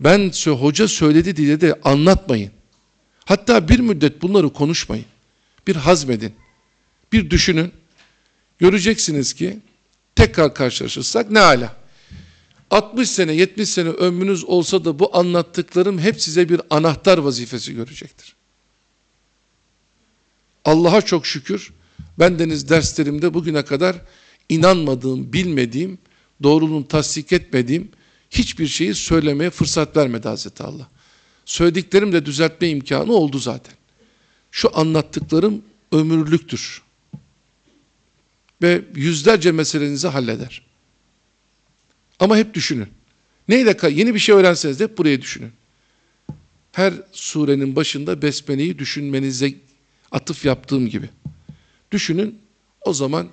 ben hoca söyledi diye de anlatmayın. Hatta bir müddet bunları konuşmayın. Bir hazmedin. Bir düşünün. Göreceksiniz ki tekrar karşılaşırsak ne ala. 60 sene 70 sene ömrünüz olsa da bu anlattıklarım hep size bir anahtar vazifesi görecektir. Allah'a çok şükür bendeniz derslerimde bugüne kadar inanmadığım, bilmediğim, doğruluğunu tasdik etmediğim hiçbir şeyi söylemeye fırsat vermedi Hazreti Allah. Söylediklerim de düzeltme imkanı oldu zaten. Şu anlattıklarım ömürlüktür. Ve yüzlerce meselenizi halleder. Ama hep düşünün. Neyle yeni bir şey öğrenseniz de hep buraya düşünün. Her surenin başında besmeleyi düşünmenize atıf yaptığım gibi. Düşünün o zaman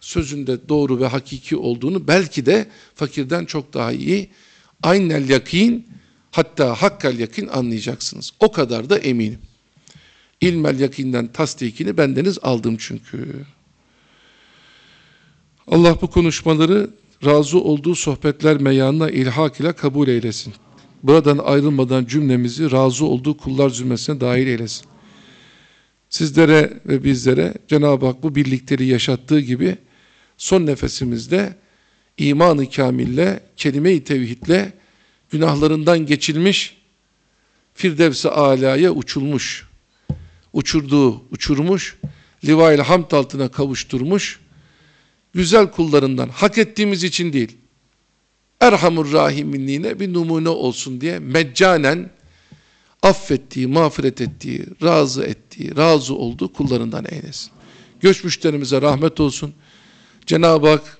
sözünde doğru ve hakiki olduğunu belki de fakirden çok daha iyi aynel yakin hatta hakkal yakin anlayacaksınız. O kadar da eminim. İlmel yakinden tasdikini bendeniz aldım çünkü. Allah bu konuşmaları razı olduğu sohbetler meyanına ilhak ile kabul eylesin. Buradan ayrılmadan cümlemizi razı olduğu kullar zümresine dahil eylesin. Sizlere ve bizlere Cenab-ı Hak bu birlikleri yaşattığı gibi son nefesimizde imanı kamille, kelime-i tevhidle günahlarından geçilmiş, Firdevs-i alaya uçulmuş, uçurduğu uçurmuş, Livail hamd altına kavuşturmuş, güzel kullarından hak ettiğimiz için değil. Erhamur Rahimliğine bir numune olsun diye meccanen affettiği, mağfiret ettiği, razı ettiği, razı olduğu kullarından eylesin. Göçmüşlerimize rahmet olsun. Cenab-ı Hak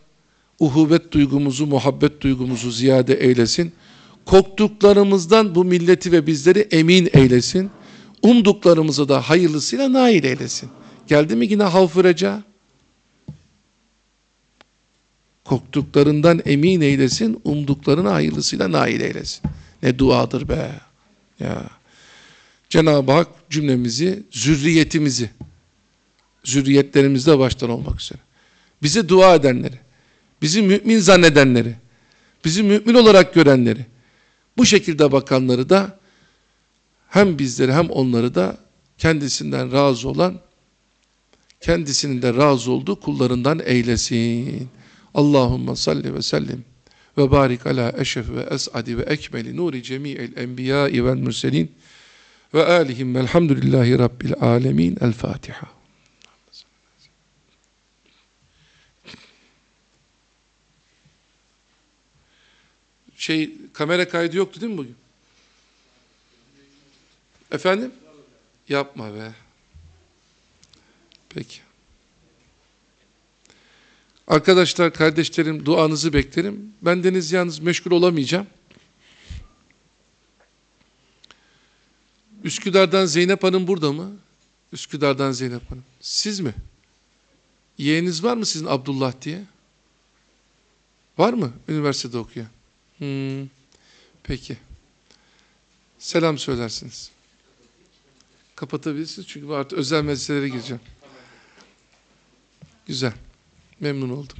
uhuvvet duygumuzu, muhabbet duygumuzu ziyade eylesin. Koktuklarımızdan bu milleti ve bizleri emin eylesin. Umduklarımızı da hayırlısıyla nail eylesin. Geldi mi yine hafıraca? Koktuklarından emin eylesin, umduklarına hayırlısıyla nail eylesin. Ne duadır be. Ya. Cenab-ı Hak cümlemizi, zürriyetimizi, zürriyetlerimizde baştan olmak üzere. bizi dua edenleri, bizi mümin zannedenleri, bizi mümin olarak görenleri, bu şekilde bakanları da hem bizleri hem onları da kendisinden razı olan, kendisinin de razı olduğu kullarından eylesin. Allahümme salli ve sellim ve barik ala eşef ve es'adi ve ekmeli nuri cemi'il enbiyai vel mürselin ve alihim velhamdülillahi rabbil alemin. El Fatiha. Şey, kamera kaydı yoktu değil mi bugün? Efendim? Yapma be. Peki. Arkadaşlar, kardeşlerim duanızı beklerim. Ben deniz yalnız meşgul olamayacağım. Üsküdar'dan Zeynep Hanım burada mı? Üsküdar'dan Zeynep Hanım. Siz mi? Yeğeniniz var mı sizin Abdullah diye? Var mı üniversitede okuyor. Hmm. Peki. Selam söylersiniz. Kapatabilirsiniz çünkü artık özel meselelere gireceğim. Güzel. Memnun oldum.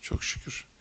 Çok şükür.